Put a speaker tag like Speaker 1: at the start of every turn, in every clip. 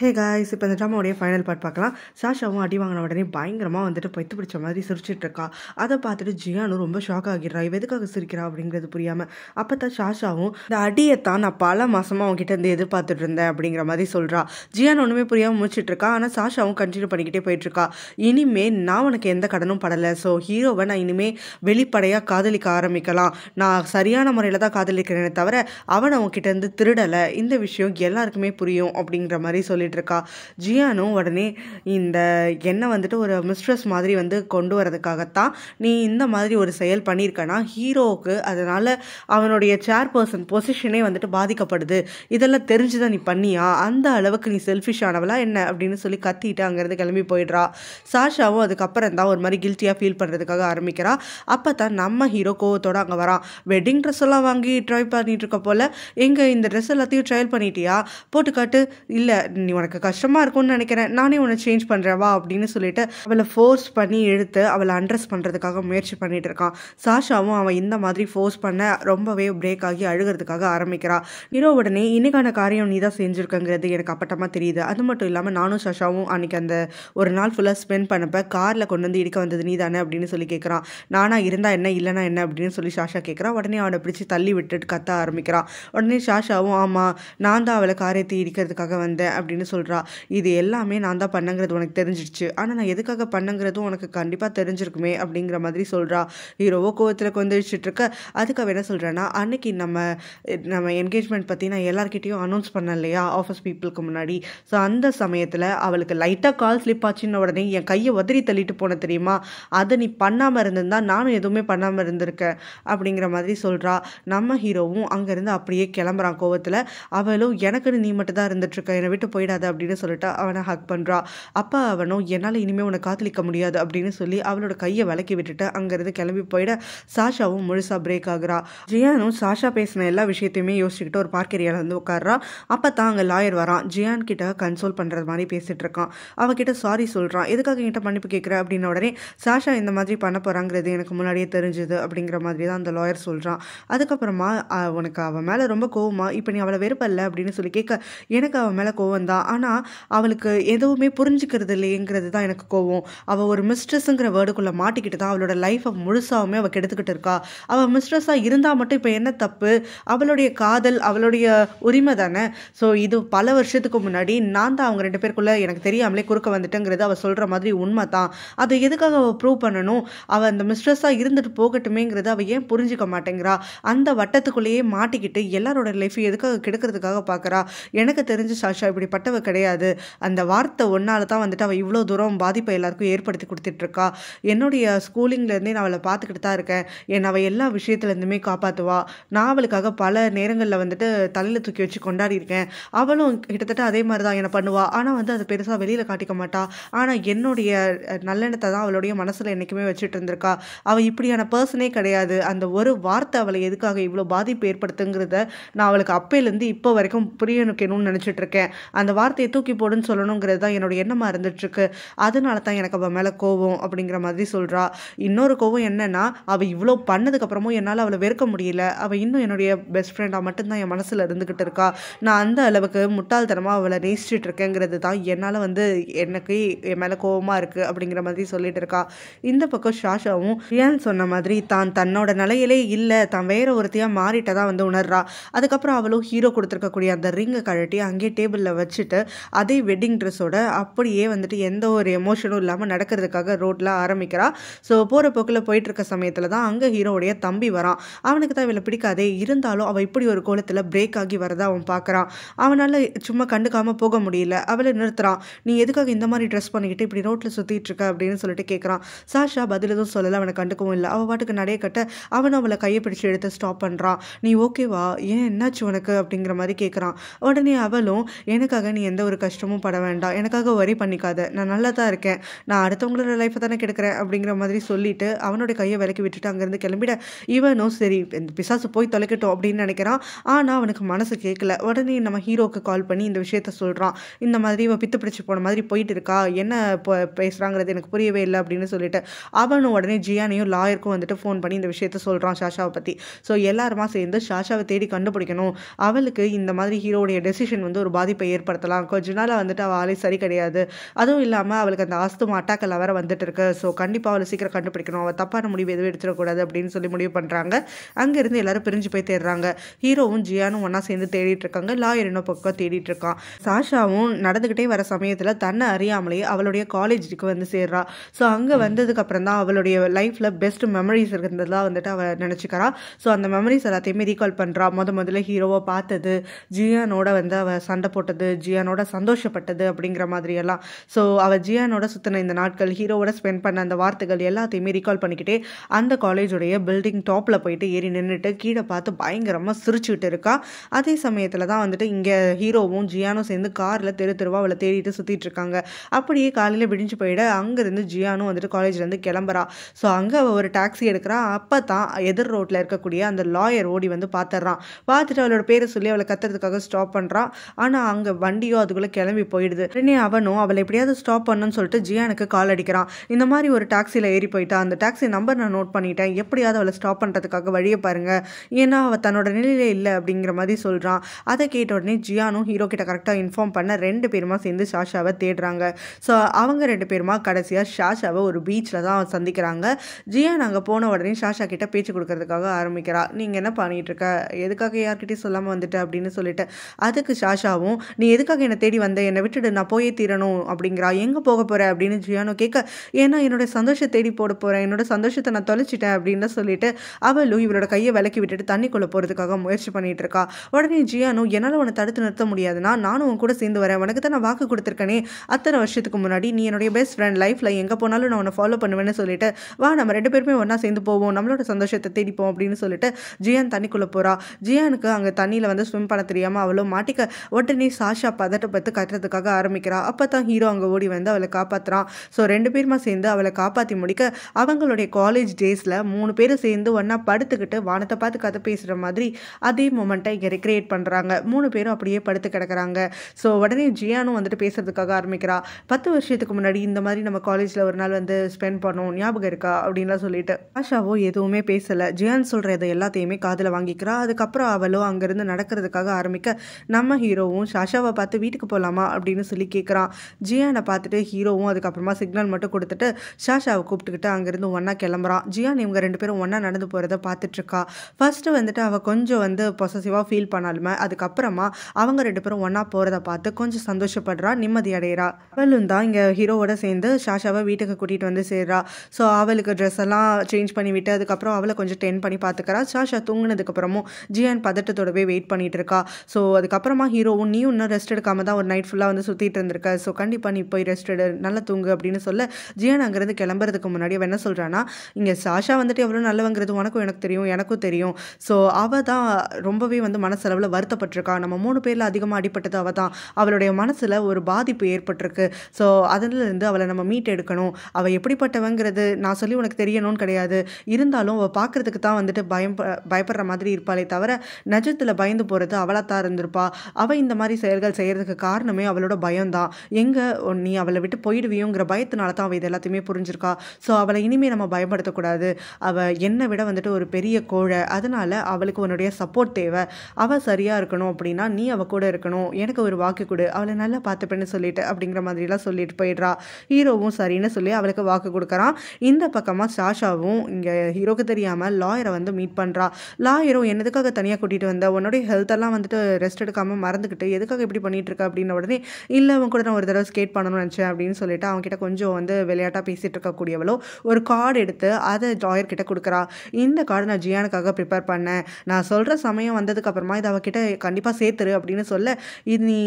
Speaker 1: hey guys இப்போ இந்த ட்ராமாவுடைய final part பார்க்கலாம் சாஷாவும் அடி வாங்கின உடனே பயங்கரமாக வந்துட்டு பைத்து பிடிச்ச மாதிரி சிரிச்சிட்டு இருக்கா அதை பார்த்துட்டு ஜியானும் ரொம்ப ஷாக் ஆகிடுறா இவ எதுக்காக சிரிக்கிறா அப்படிங்கிறது புரியாமல் அப்போ தான் சாஷாவும் இந்த அடியை தான் நான் பல மாதமாக அவங்ககிட்ட இருந்து எதிர்பார்த்துட்டு இருந்தேன் அப்படிங்கிற மாதிரி சொல்கிறா ஜியான் ஒன்றுமே புரியாமல் முடிச்சிட்டு இருக்கா ஆனால் சாஷாவும் கண்டினியூ பண்ணிக்கிட்டே போயிட்டுருக்கா இனிமேல் நான் உனக்கு எந்த கடனும் படலை ஸோ ஹீரோவை நான் இனிமேல் வெளிப்படையாக காதலிக்க ஆரம்பிக்கலாம் நான் சரியான முறையில் தான் காதலிக்கிறேனே தவிர அவன் அவங்ககிட்ட இருந்து திருடலை இந்த விஷயம் எல்லாருக்குமே புரியும் அப்படிங்கிற மாதிரி சொல்லி இருக்கா ஜியானும் உடனே இந்த என்னை வந்துட்டு ஒரு மிஸ்ட்ரஸ் மாதிரி வந்து கொண்டு வரதுக்காகத்தான் நீ இந்த மாதிரி ஒரு செயல் பண்ணியிருக்கனா ஹீரோவுக்கு அதனால் அவனுடைய சேர்பர்சன் பொசிஷனே வந்துட்டு பாதிக்கப்படுது இதெல்லாம் தெரிஞ்சுதான் நீ பண்ணியா அந்த அளவுக்கு நீ செல்ஃபிஷ் ஆனவளா என்ன அப்படின்னு சொல்லி கத்திட்டு அங்கேருந்து கிளம்பி போயிடுறா சாஷாவும் அதுக்கப்புறம் தான் ஒரு மாதிரி கில்ட்டியாக ஃபீல் பண்ணுறதுக்காக ஆரம்பிக்கிறா அப்போ தான் நம்ம ஹீரோ கோவத்தோடு அங்கே வரான் வெட்டிங் ட்ரெஸ் எல்லாம் வாங்கி ட்ரை பண்ணிட்டு இருக்க போல் எங்கள் இந்த ட்ரெஸ் எல்லாத்தையும் ட்ரையல் பண்ணிட்டியா போட்டு காட்டு இல்லை நீ உனக்கு கஷ்டமாக இருக்கும்னு நினைக்கிறேன் நானே உன்னை சேஞ்ச் பண்ணுறேன் வா அப்படின்னு சொல்லிட்டு அவளை ஃபோர்ஸ் பண்ணி எடுத்து அவளை அண்ட்ரஸ் பண்ணுறதுக்காக முயற்சி பண்ணிட்டு இருக்கான் சாஷாவும் அவன் இந்த மாதிரி ஃபோர்ஸ் பண்ண ரொம்பவே பிரேக் ஆகி அழுகிறதுக்காக ஆரம்பிக்கிறான் ஹீரோ உடனே இன்னைக்கான காரியம் நீ தான் செஞ்சுருக்கங்கிறது எனக்கு அப்பட்டமாக தெரியுது அது மட்டும் இல்லாமல் நானும் சாஷாவும் அன்னைக்கு அந்த ஒரு நாள் ஃபுல்லாக ஸ்பெண்ட் பண்ணப்ப காரில் கொண்டு வந்து இடிக்க வந்தது நீ தானே அப்படின்னு சொல்லி கேட்குறான் நானாக இருந்தால் என்ன இல்லைனா என்ன அப்படின்னு சொல்லி சாஷா கேட்குறான் உடனே அவனை பிடிச்சி தள்ளி விட்டுட்டு கத்த ஆரம்பிக்கிறான் உடனே சாஷாவும் ஆமாம் நான் தான் அவளை காரியத்தை இடிக்கிறதுக்காக வந்தேன் அப்படின்னு சொல்கிறா இது எல்லாமே நான் தான் பண்ணங்கிறது உனக்கு தெரிஞ்சிடுச்சு ஆனால் நான் எதுக்காக பண்ணங்கிறதும் உனக்கு கண்டிப்பாக தெரிஞ்சிருக்குமே அப்படிங்கிற மாதிரி சொல்கிறா ஹீரோவோ கோவத்தில் கொந்தளிச்சிட்ருக்க அதுக்காக என்ன சொல்கிறேன்னா அன்னைக்கு நம்ம நம்ம என்கேஜ்மெண்ட் பற்றி நான் எல்லாருக்கிட்டேயும் அனௌன்ஸ் பண்ணேன் இல்லையா ஆஃபீஸ் பீப்புளுக்கு முன்னாடி ஸோ அந்த சமயத்தில் அவளுக்கு லைட்டாக கால் ஸ்லிப் ஆச்சுன்ன உடனே என் கையை உதறி தள்ளிட்டு போன தெரியுமா அதை நீ பண்ணாமல் இருந்திருந்தா நானும் எதுவுமே பண்ணாமல் இருந்திருக்கேன் அப்படிங்கிற மாதிரி சொல்கிறா நம்ம ஹீரோவும் அங்கேருந்து அப்படியே கிளம்புறான் கோவத்தில் அவளும் எனக்குன்னு நீ மட்டும் தான் இருந்துட்டுருக்க என்னை விட்டு போயிடாத முடியாது அப்படின்னு சொல்லிட்டு அவனை ஹக் பண்ணுறா அப்பா அவனும் என்னால் இனிமேல் உன்னை காத்தளிக்க முடியாது அப்படின்னு சொல்லி அவளோட கையை விலக்கி விட்டுட்டு அங்கேருந்து கிளம்பி போயிட சாஷாவும் முழுசாக பிரேக் ஆகுறா ஜியானும் சாஷா பேசின எல்லா விஷயத்தையுமே யோசிச்சுக்கிட்டு ஒரு பார்க் ஏரியாவில் வந்து உட்கார்றா அப்போ தான் அங்கே லாயர் வரான் ஜியான் கிட்ட கன்சோல் பண்ணுறது மாதிரி பேசிகிட்டு இருக்கான் அவகிட்ட சாரி சொல்கிறான் எதுக்காக என்கிட்ட மன்னிப்பு கேட்குற அப்படின்ன உடனே சாஷா இந்த மாதிரி பண்ண போகிறாங்கிறது எனக்கு முன்னாடியே தெரிஞ்சுது அப்படிங்கிற மாதிரி தான் அந்த லாயர் சொல்கிறான் அதுக்கப்புறமா உனக்கு அவன் மேலே ரொம்ப கோவமா இப்போ நீ அவளை வெறுப்பல்ல அப்படின்னு சொல்லி கேட்க எனக்கு அவன் மேலே கோவம் தான் ஆனால் அவளுக்கு எதுவுமே புரிஞ்சுக்கிறது இல்லைங்கிறது தான் எனக்கு கோவம் அவள் ஒரு மிஸ்ட்ரெஸ்ஸுங்கிற வேர்டுக்குள்ளே மாட்டிக்கிட்டு தான் அவளோட லைஃப்பை முழுசாகவுமே அவள் கெடுத்துக்கிட்டு இருக்கா அவள் மிஸ்ட்ரெஸ்ஸாக இருந்தால் மட்டும் இப்போ என்ன தப்பு அவளுடைய காதல் அவளுடைய உரிமை தானே ஸோ இது பல வருஷத்துக்கு முன்னாடி நான் தான் அவங்க ரெண்டு பேருக்குள்ளே எனக்கு தெரியாமலே குறுக்க வந்துட்டேங்கிறது அவள் சொல்கிற மாதிரி உண்மை தான் அது எதுக்காக அவள் ப்ரூவ் பண்ணணும் அவள் அந்த மிஸ்ட்ரெஸ்ஸாக இருந்துட்டு போகட்டுமேங்கிறத அவள் ஏன் புரிஞ்சுக்க மாட்டேங்கிறா அந்த வட்டத்துக்குள்ளேயே மாட்டிக்கிட்டு எல்லாரோட லைஃப் எதுக்காக கெடுக்கிறதுக்காக பார்க்குறா எனக்கு தெரிஞ்சு சாஷா இப்படிப்பட்ட பட்டவ கிடையாது அந்த வார்த்தை ஒன்றால் தான் வந்துட்டு அவள் இவ்வளோ தூரம் பாதிப்பை எல்லாருக்கும் ஏற்படுத்தி கொடுத்துட்ருக்கா என்னுடைய ஸ்கூலிங்லேருந்தே நான் அவளை பார்த்துக்கிட்டு தான் இருக்கேன் என் அவள் எல்லா விஷயத்துலேருந்துமே காப்பாற்றுவா நான் அவளுக்காக பல நேரங்களில் வந்துட்டு தலையில் தூக்கி வச்சு கொண்டாடி இருக்கேன் அவளும் கிட்டத்தட்ட அதே மாதிரி தான் என்னை பண்ணுவா ஆனால் வந்து அதை பெருசாக வெளியில் காட்டிக்க மாட்டா ஆனால் என்னுடைய நல்லெண்ணத்தை தான் அவளுடைய மனசில் என்றைக்குமே வச்சுட்டு இருந்திருக்கா அவள் இப்படியான பர்சனே கிடையாது அந்த ஒரு வார்த்தை அவளை எதுக்காக இவ்வளோ பாதிப்பு ஏற்படுத்துங்கிறத நான் அவளுக்கு அப்பையிலேருந்து இப்போ வரைக்கும் புரியணுக்கணும்னு நினச்சிட்ருக்கேன் அந்த வார்த்தையை தூக்கி போடுன்னு சொல்லணுங்கிறது தான் என்னோட எண்ணமாக இருந்துட்டுருக்கு அதனால தான் எனக்கு அவள் மேலே கோவம் அப்படிங்கிற மாதிரி சொல்கிறா இன்னொரு கோவம் என்னென்னா அவள் இவ்வளோ பண்ணதுக்கப்புறமும் என்னால் அவளை வெறுக்க முடியல அவள் இன்னும் என்னுடைய பெஸ்ட் ஃப்ரெண்டாக மட்டும்தான் என் மனசில் இருந்துக்கிட்டு இருக்கா நான் அந்த அளவுக்கு முட்டாள்தனமாக அவளை நேசிச்சுட்டு இருக்கேங்கிறது தான் என்னால் வந்து எனக்கு என் மேலே கோவமாக இருக்குது அப்படிங்கிற மாதிரி சொல்லிட்டு இருக்கா இந்த பக்கம் ஷாஷாவும் ரியான் சொன்ன மாதிரி தான் தன்னோட நிலையிலே இல்லை தான் வேற ஒருத்தையாக மாறிட்டதான் வந்து உணர்றா அதுக்கப்புறம் அவளும் ஹீரோ கொடுத்துருக்கக்கூடிய அந்த ரிங்கை கழட்டி அங்கேயே டேபிளில் வச்சுட்டு முடிச்சுட்டு அதே வெட்டிங் ட்ரெஸ்ஸோட அப்படியே வந்துட்டு எந்த ஒரு எமோஷனும் இல்லாமல் நடக்கிறதுக்காக ரோட்டில் ஆரம்பிக்கிறா ஸோ போகிற போக்கில் போயிட்டுருக்க சமயத்தில் தான் அங்கே ஹீரோவுடைய தம்பி வரான் அவனுக்கு தான் இவளை பிடிக்காதே இருந்தாலும் அவள் இப்படி ஒரு கோலத்தில் பிரேக் ஆகி வரதை அவன் பார்க்குறான் அவனால் சும்மா கண்டுக்காமல் போக முடியல அவளை நிறுத்துறான் நீ எதுக்காக இந்த மாதிரி ட்ரெஸ் பண்ணிக்கிட்டு இப்படி ரோட்டில் சுற்றிட்டு இருக்க அப்படின்னு சொல்லிட்டு கேட்குறான் சாஷா பதில் எதுவும் சொல்லலை அவனை கண்டுக்கவும் இல்லை அவள் பாட்டுக்கு நடைய கட்ட அவன் அவளை கையை பிடிச்சி எடுத்து ஸ்டாப் பண்ணுறான் நீ ஓகேவா ஏன் என்னாச்சு உனக்கு அப்படிங்கிற மாதிரி கேட்குறான் உடனே அவளும் எனக்காக நீ எந்த ஒரு கஷ்டமும் பட வேண்டாம் எனக்காக வரி பண்ணிக்காத நான் நல்லா தான் இருக்கேன் நான் அடுத்தவங்களோட லைஃப்பை தானே கெடுக்கிறேன் அப்படிங்கிற மாதிரி சொல்லிவிட்டு அவனோட கையை விலக்கி விட்டுட்டு அங்கேருந்து கிளம்பிட இவனும் சரி இந்த பிசாசு போய் தொலைக்கட்டும் அப்படின்னு நினைக்கிறான் ஆனால் அவனுக்கு மனசு கேட்கல உடனே நம்ம ஹீரோக்கு கால் பண்ணி இந்த விஷயத்த சொல்கிறான் இந்த மாதிரி இவன் பித்து பிடிச்சி போன மாதிரி போயிட்டு இருக்கா என்ன பேசுகிறாங்கிறது எனக்கு புரியவே இல்லை அப்படின்னு சொல்லிட்டு அவனும் உடனே ஜியானையும் லாயருக்கும் வந்துட்டு ஃபோன் பண்ணி இந்த விஷயத்த சொல்கிறான் ஷாஷாவை பற்றி ஸோ எல்லாருமா சேர்ந்து ஷாஷாவை தேடி கண்டுபிடிக்கணும் அவளுக்கு இந்த மாதிரி ஹீரோடைய டெசிஷன் வந்து ஒரு பாதிப்பை ஏற்படுத்தலாம் பார்த்துக்கலாம் கொஞ்ச நாள் வந்துட்டு அவள் ஆளே சரி கிடையாது அதுவும் இல்லாமல் அவளுக்கு அந்த ஆஸ்துமா அட்டாக் எல்லாம் வேறு வந்துட்டு இருக்கு ஸோ கண்டிப்பாக அவளை சீக்கிரம் கண்டுபிடிக்கணும் அவள் தப்பான முடிவு எதுவும் எடுத்துடக்கூடாது அப்படின்னு சொல்லி முடிவு பண்ணுறாங்க அங்கேருந்து எல்லாரும் பிரிஞ்சு போய் தேடுறாங்க ஹீரோவும் ஜியானும் ஒன்றா சேர்ந்து தேடிட்டு இருக்காங்க லாயர் இன்னும் பக்கம் தேடிட்டு இருக்கான் சாஷாவும் நடந்துக்கிட்டே வர சமயத்தில் தன்னை அறியாமலேயே அவளுடைய காலேஜுக்கு வந்து சேர்றா ஸோ அங்கே அப்புறம் தான் அவளுடைய லைஃப்பில் பெஸ்ட் மெமரிஸ் இருக்கிறதெல்லாம் வந்துட்டு அவள் நினச்சிக்கிறா ஸோ அந்த மெமரிஸ் எல்லாத்தையுமே ரீகால் பண்ணுறா முத முதல்ல ஹீரோவை பார்த்தது ஜியானோட வந்து அவள் சண்டை போட்டது ஜியா ஜியானோட சந்தோஷப்பட்டது அப்படிங்கிற மாதிரியெல்லாம் ஸோ அவள் ஜியானோட சுற்றின இந்த நாட்கள் ஹீரோவோட ஸ்பெண்ட் பண்ண அந்த வார்த்தைகள் எல்லாத்தையுமே ரீகால் பண்ணிக்கிட்டே அந்த காலேஜுடைய பில்டிங் டாப்பில் போயிட்டு ஏறி நின்றுட்டு கீழே பார்த்து பயங்கரமாக சிரிச்சுக்கிட்டு இருக்கா அதே சமயத்தில் தான் வந்துட்டு இங்கே ஹீரோவும் ஜியானும் சேர்ந்து காரில் தெரு தெருவாக அவளை தேடிட்டு சுற்றிட்டு இருக்காங்க அப்படியே காலையில் விடிஞ்சு போயிட அங்கேருந்து ஜியானும் வந்துட்டு காலேஜ்லேருந்து கிளம்புறா ஸோ அங்கே அவள் ஒரு டாக்ஸி எடுக்கிறா அப்போ தான் எதிர் ரோட்டில் இருக்கக்கூடிய அந்த லாயர் ஓடி வந்து பார்த்துட்றான் பார்த்துட்டு அவளோட பேரை சொல்லி அவளை கத்துறதுக்காக ஸ்டாப் பண்ணுறான் ஆனால் அங்கே வண்டி வண்டியோ அதுக்குள்ளே கிளம்பி போயிடுது உடனே அவனும் அவளை எப்படியாவது ஸ்டாப் பண்ணுன்னு சொல்லிட்டு ஜியானுக்கு கால் அடிக்கிறான் இந்த மாதிரி ஒரு டாக்ஸியில் ஏறி போயிட்டா அந்த டாக்ஸி நம்பர் நான் நோட் பண்ணிட்டேன் எப்படியாவது அவளை ஸ்டாப் பண்ணுறதுக்காக வழியை பாருங்க ஏன்னா அவள் தன்னோட நிலையில இல்லை அப்படிங்கிற மாதிரி சொல்கிறான் அதை கேட்ட உடனே ஜியானும் ஹீரோ கிட்ட கரெக்டாக இன்ஃபார்ம் பண்ண ரெண்டு பேருமா சேர்ந்து ஷாஷாவை தேடுறாங்க ஸோ அவங்க ரெண்டு பேருமா கடைசியாக ஷாஷாவை ஒரு பீச்சில் தான் சந்திக்கிறாங்க ஜியான் அங்கே போன உடனே ஷாஷா கிட்ட பேச்சு கொடுக்கறதுக்காக ஆரம்பிக்கிறா நீங்கள் என்ன பண்ணிகிட்ருக்க எதுக்காக யார்கிட்டையும் சொல்லாமல் வந்துட்டு அப்படின்னு சொல்லிட்டு அதுக்கு ஷாஷாவும் நீ எதுக்கு எதுக்காக என்னை தேடி வந்த என்னை விட்டுட்டு நான் போயே தீரணும் அப்படிங்கிறா எங்கே போக போகிறேன் அப்படின்னு ஜியானோ கேட்க ஏன்னா என்னோடய சந்தோஷத்தை தேடி போட போகிறேன் என்னோடய சந்தோஷத்தை நான் தொலைச்சிட்டேன் அப்படின்னு சொல்லிட்டு அவளும் இவளோட கையை விலக்கி விட்டுட்டு தண்ணிக்குள்ளே போகிறதுக்காக முயற்சி பண்ணிட்டு இருக்கா உடனே ஜியானோ என்னால் உன்னை தடுத்து நிறுத்த முடியாதுன்னா நானும் உன் கூட சேர்ந்து வரேன் உனக்கு தான் நான் வாக்கு கொடுத்துருக்கேனே அத்தனை வருஷத்துக்கு முன்னாடி நீ என்னுடைய பெஸ்ட் ஃப்ரெண்ட் லைஃப்பில் எங்கே போனாலும் நான் உன்னை ஃபாலோ பண்ணுவேன்னு சொல்லிட்டு வா நம்ம ரெண்டு பேருமே ஒன்றா சேர்ந்து போவோம் நம்மளோட சந்தோஷத்தை தேடிப்போம் அப்படின்னு சொல்லிட்டு ஜியான் தண்ணிக்குள்ளே போகிறா ஜியானுக்கு அங்கே தண்ணியில் வந்து ஸ்விம் பண்ண தெரியாமல் அவளும் மாட்டிக்க உடனே சாஷா பதட்டப்பட்டு கட்டுறதுக்காக ஆரம்பிக்கிறா அப்போ தான் ஹீரோ அங்கே ஓடி வந்து அவளை காப்பாற்றுறான் ஸோ ரெண்டு பேருமா சேர்ந்து அவளை காப்பாற்றி முடிக்க அவங்களுடைய காலேஜ் டேஸில் மூணு பேரும் சேர்ந்து ஒன்றா படுத்துக்கிட்டு வானத்தை பார்த்து கதை பேசுகிற மாதிரி அதே மூமெண்ட்டை இங்கே கிரியேட் பண்ணுறாங்க மூணு பேரும் அப்படியே படுத்து கிடக்கிறாங்க ஸோ உடனே ஜியானும் வந்துட்டு பேசுகிறதுக்காக ஆரம்பிக்கிறா பத்து வருஷத்துக்கு முன்னாடி இந்த மாதிரி நம்ம காலேஜில் ஒரு நாள் வந்து ஸ்பெண்ட் பண்ணோம் ஞாபகம் இருக்கா அப்படின்லாம் சொல்லிட்டு ஆஷாவோ எதுவுமே பேசலை ஜியான் சொல்கிறத எல்லாத்தையுமே காதில் வாங்கிக்கிறா அதுக்கப்புறம் அவளோ அங்கேருந்து நடக்கிறதுக்காக ஆரம்பிக்க நம்ம ஹீரோவும் ஷாஷாவை பார்த்து பார்த்து வீட்டுக்கு போகலாமா அப்படின்னு சொல்லி கேட்குறான் ஜியானை பார்த்துட்டு ஹீரோவும் அதுக்கப்புறமா சிக்னல் மட்டும் கொடுத்துட்டு ஷாஷாவை கூப்பிட்டுக்கிட்டு அங்கேருந்து ஒன்றா கிளம்புறான் ஜியான் இவங்க ரெண்டு பேரும் ஒன்றா நடந்து போகிறத பார்த்துட்ருக்கா ஃபஸ்ட்டு வந்துட்டு அவள் கொஞ்சம் வந்து பொசசிவாக ஃபீல் பண்ணாலுமே அதுக்கப்புறமா அவங்க ரெண்டு பேரும் ஒன்றா போகிறத பார்த்து கொஞ்சம் சந்தோஷப்படுறா நிம்மதி அடைகிறா அவளும் தான் இங்கே ஹீரோவோட சேர்ந்து ஷாஷாவை வீட்டுக்கு கூட்டிகிட்டு வந்து சேர்றா ஸோ அவளுக்கு ட்ரெஸ் எல்லாம் சேஞ்ச் பண்ணி விட்டு அதுக்கப்புறம் அவளை கொஞ்சம் டென் பண்ணி பார்த்துக்கிறா ஷாஷா தூங்கினதுக்கப்புறமும் ஜியான் பதட்டத்தோடவே வெயிட் பண்ணிகிட்டு இருக்கா ஸோ அதுக்கப்புறமா ஹீரோவும் நீ இன்னும் ரெஸ்ட் எடுக்காமல் தான் ஒரு நைட் ஃபுல்லாக வந்து சுற்றிட்டு இருந்திருக்க ஸோ கண்டிப்பாக நீ போய் ரெஸ்ட் எடு நல்லா தூங்கு அப்படின்னு சொல்ல ஜியன் அங்கேருந்து கிளம்புறதுக்கு முன்னாடி என்ன சொல்கிறான்னா இங்கே சாஷா வந்துட்டு எவ்வளோ நல்லவங்கிறது உனக்கும் எனக்கு தெரியும் எனக்கும் தெரியும் ஸோ அவள் தான் ரொம்பவே வந்து மனசளவில் வருத்தப்பட்டிருக்கா நம்ம மூணு பேரில் அதிகமாக அடிப்பட்டது அவள் தான் அவளுடைய மனசில் ஒரு பாதிப்பு ஏற்பட்டிருக்கு ஸோ அதிலிருந்து அவளை நம்ம மீட் எடுக்கணும் அவள் எப்படிப்பட்டவங்கிறது நான் சொல்லி உனக்கு தெரியணும்னு கிடையாது இருந்தாலும் அவள் பார்க்குறதுக்கு தான் வந்துட்டு பயம் பயப்படுற மாதிரி இருப்பாளே தவிர நஜத்தில் பயந்து போகிறது அவளாக தான் இருந்திருப்பா அவள் இந்த மாதிரி செயல்கள் செய்ய செய்கிறதுக்கு காரணமே அவளோட பயம்தான் எங்கே நீ அவளை விட்டு போயிடுவியோங்கிற பயத்தினால தான் அவள் இது எல்லாத்தையுமே புரிஞ்சிருக்கா ஸோ அவளை இனிமேல் நம்ம பயப்படுத்தக்கூடாது அவள் என்னை விட வந்துட்டு ஒரு பெரிய கோழை அதனால் அவளுக்கு உன்னுடைய சப்போர்ட் தேவை அவள் சரியாக இருக்கணும் அப்படின்னா நீ அவள் கூட இருக்கணும் எனக்கு ஒரு வாக்கு கொடு அவளை நல்லா பார்த்துப்பேன்னு சொல்லிட்டு அப்படிங்கிற மாதிரிலாம் சொல்லிட்டு போயிடுறா ஹீரோவும் சரின்னு சொல்லி அவளுக்கு வாக்கு கொடுக்குறான் இந்த பக்கமாக சாஷாவும் இங்கே ஹீரோக்கு தெரியாமல் லாயரை வந்து மீட் பண்ணுறா லாயரும் என்னதுக்காக தனியாக கூட்டிகிட்டு வந்த உன்னுடைய ஹெல்த்தெல்லாம் வந்துட்டு ரெஸ்ட் எடுக்காமல் மறந்துக்கிட்டு எதுக்காக இப்படி பண்ணி பண்ணிகிட்ருக்க அப்படின்ன உடனே இல்லை அவன் கூட நான் ஒரு தடவை ஸ்கேட் பண்ணணும்னு நினச்சேன் அப்படின்னு சொல்லிட்டு அவன்கிட்ட கொஞ்சம் வந்து விளையாட்டாக பேசிகிட்டு இருக்கக்கூடியவளோ ஒரு கார்டு எடுத்து அதை ஜாயர்கிட்ட கொடுக்குறா இந்த கார்டு நான் ஜியானுக்காக ப்ரிப்பேர் பண்ணேன் நான் சொல்கிற சமயம் வந்ததுக்கப்புறமா இதை அவகிட்ட கண்டிப்பாக சேர்த்துரு அப்படின்னு சொல்ல இது நீ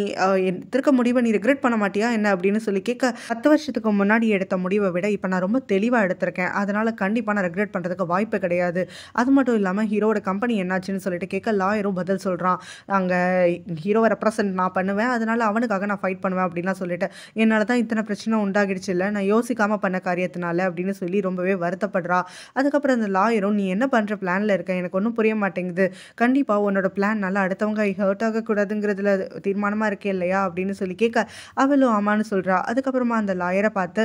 Speaker 1: திருக்க முடிவை நீ ரிக்ரெட் பண்ண மாட்டியா என்ன அப்படின்னு சொல்லி கேட்க பத்து வருஷத்துக்கு முன்னாடி எடுத்த முடிவை விட இப்போ நான் ரொம்ப தெளிவாக எடுத்திருக்கேன் அதனால் கண்டிப்பாக நான் ரிக்ரெட் பண்ணுறதுக்கு வாய்ப்பு கிடையாது அது மட்டும் இல்லாமல் ஹீரோட கம்பெனி என்னாச்சுன்னு சொல்லிட்டு கேட்க லாயரும் பதில் சொல்கிறான் அங்கே ஹீரோவை ரெப்ரசன்ட் நான் பண்ணுவேன் பண்ணுவேன் அதனால் அவனுக்காக நான் ஃபைட் பண்ணுவேன் அப்படின்லாம் சொல்லிட்டு என்னால் தான் இத்தனை பிரச்சனை உண்டாகிடுச்சு இல்லை நான் யோசிக்காமல் பண்ண காரியத்தினால அப்படின்னு சொல்லி ரொம்பவே வருத்தப்படுறா அதுக்கப்புறம் அந்த லாயரும் நீ என்ன பண்ணுற பிளானில் இருக்க எனக்கு ஒன்றும் புரிய மாட்டேங்குது கண்டிப்பாக உன்னோட நல்லா அடுத்தவங்க ஹர்ட் ஆகக்கூடாதுங்கிறதுல தீர்மானமாக இருக்கே இல்லையா அப்படின்னு சொல்லி கேட்க அவளும் ஆமான்னு சொல்கிறா அதுக்கப்புறமா அந்த லாயரை பார்த்து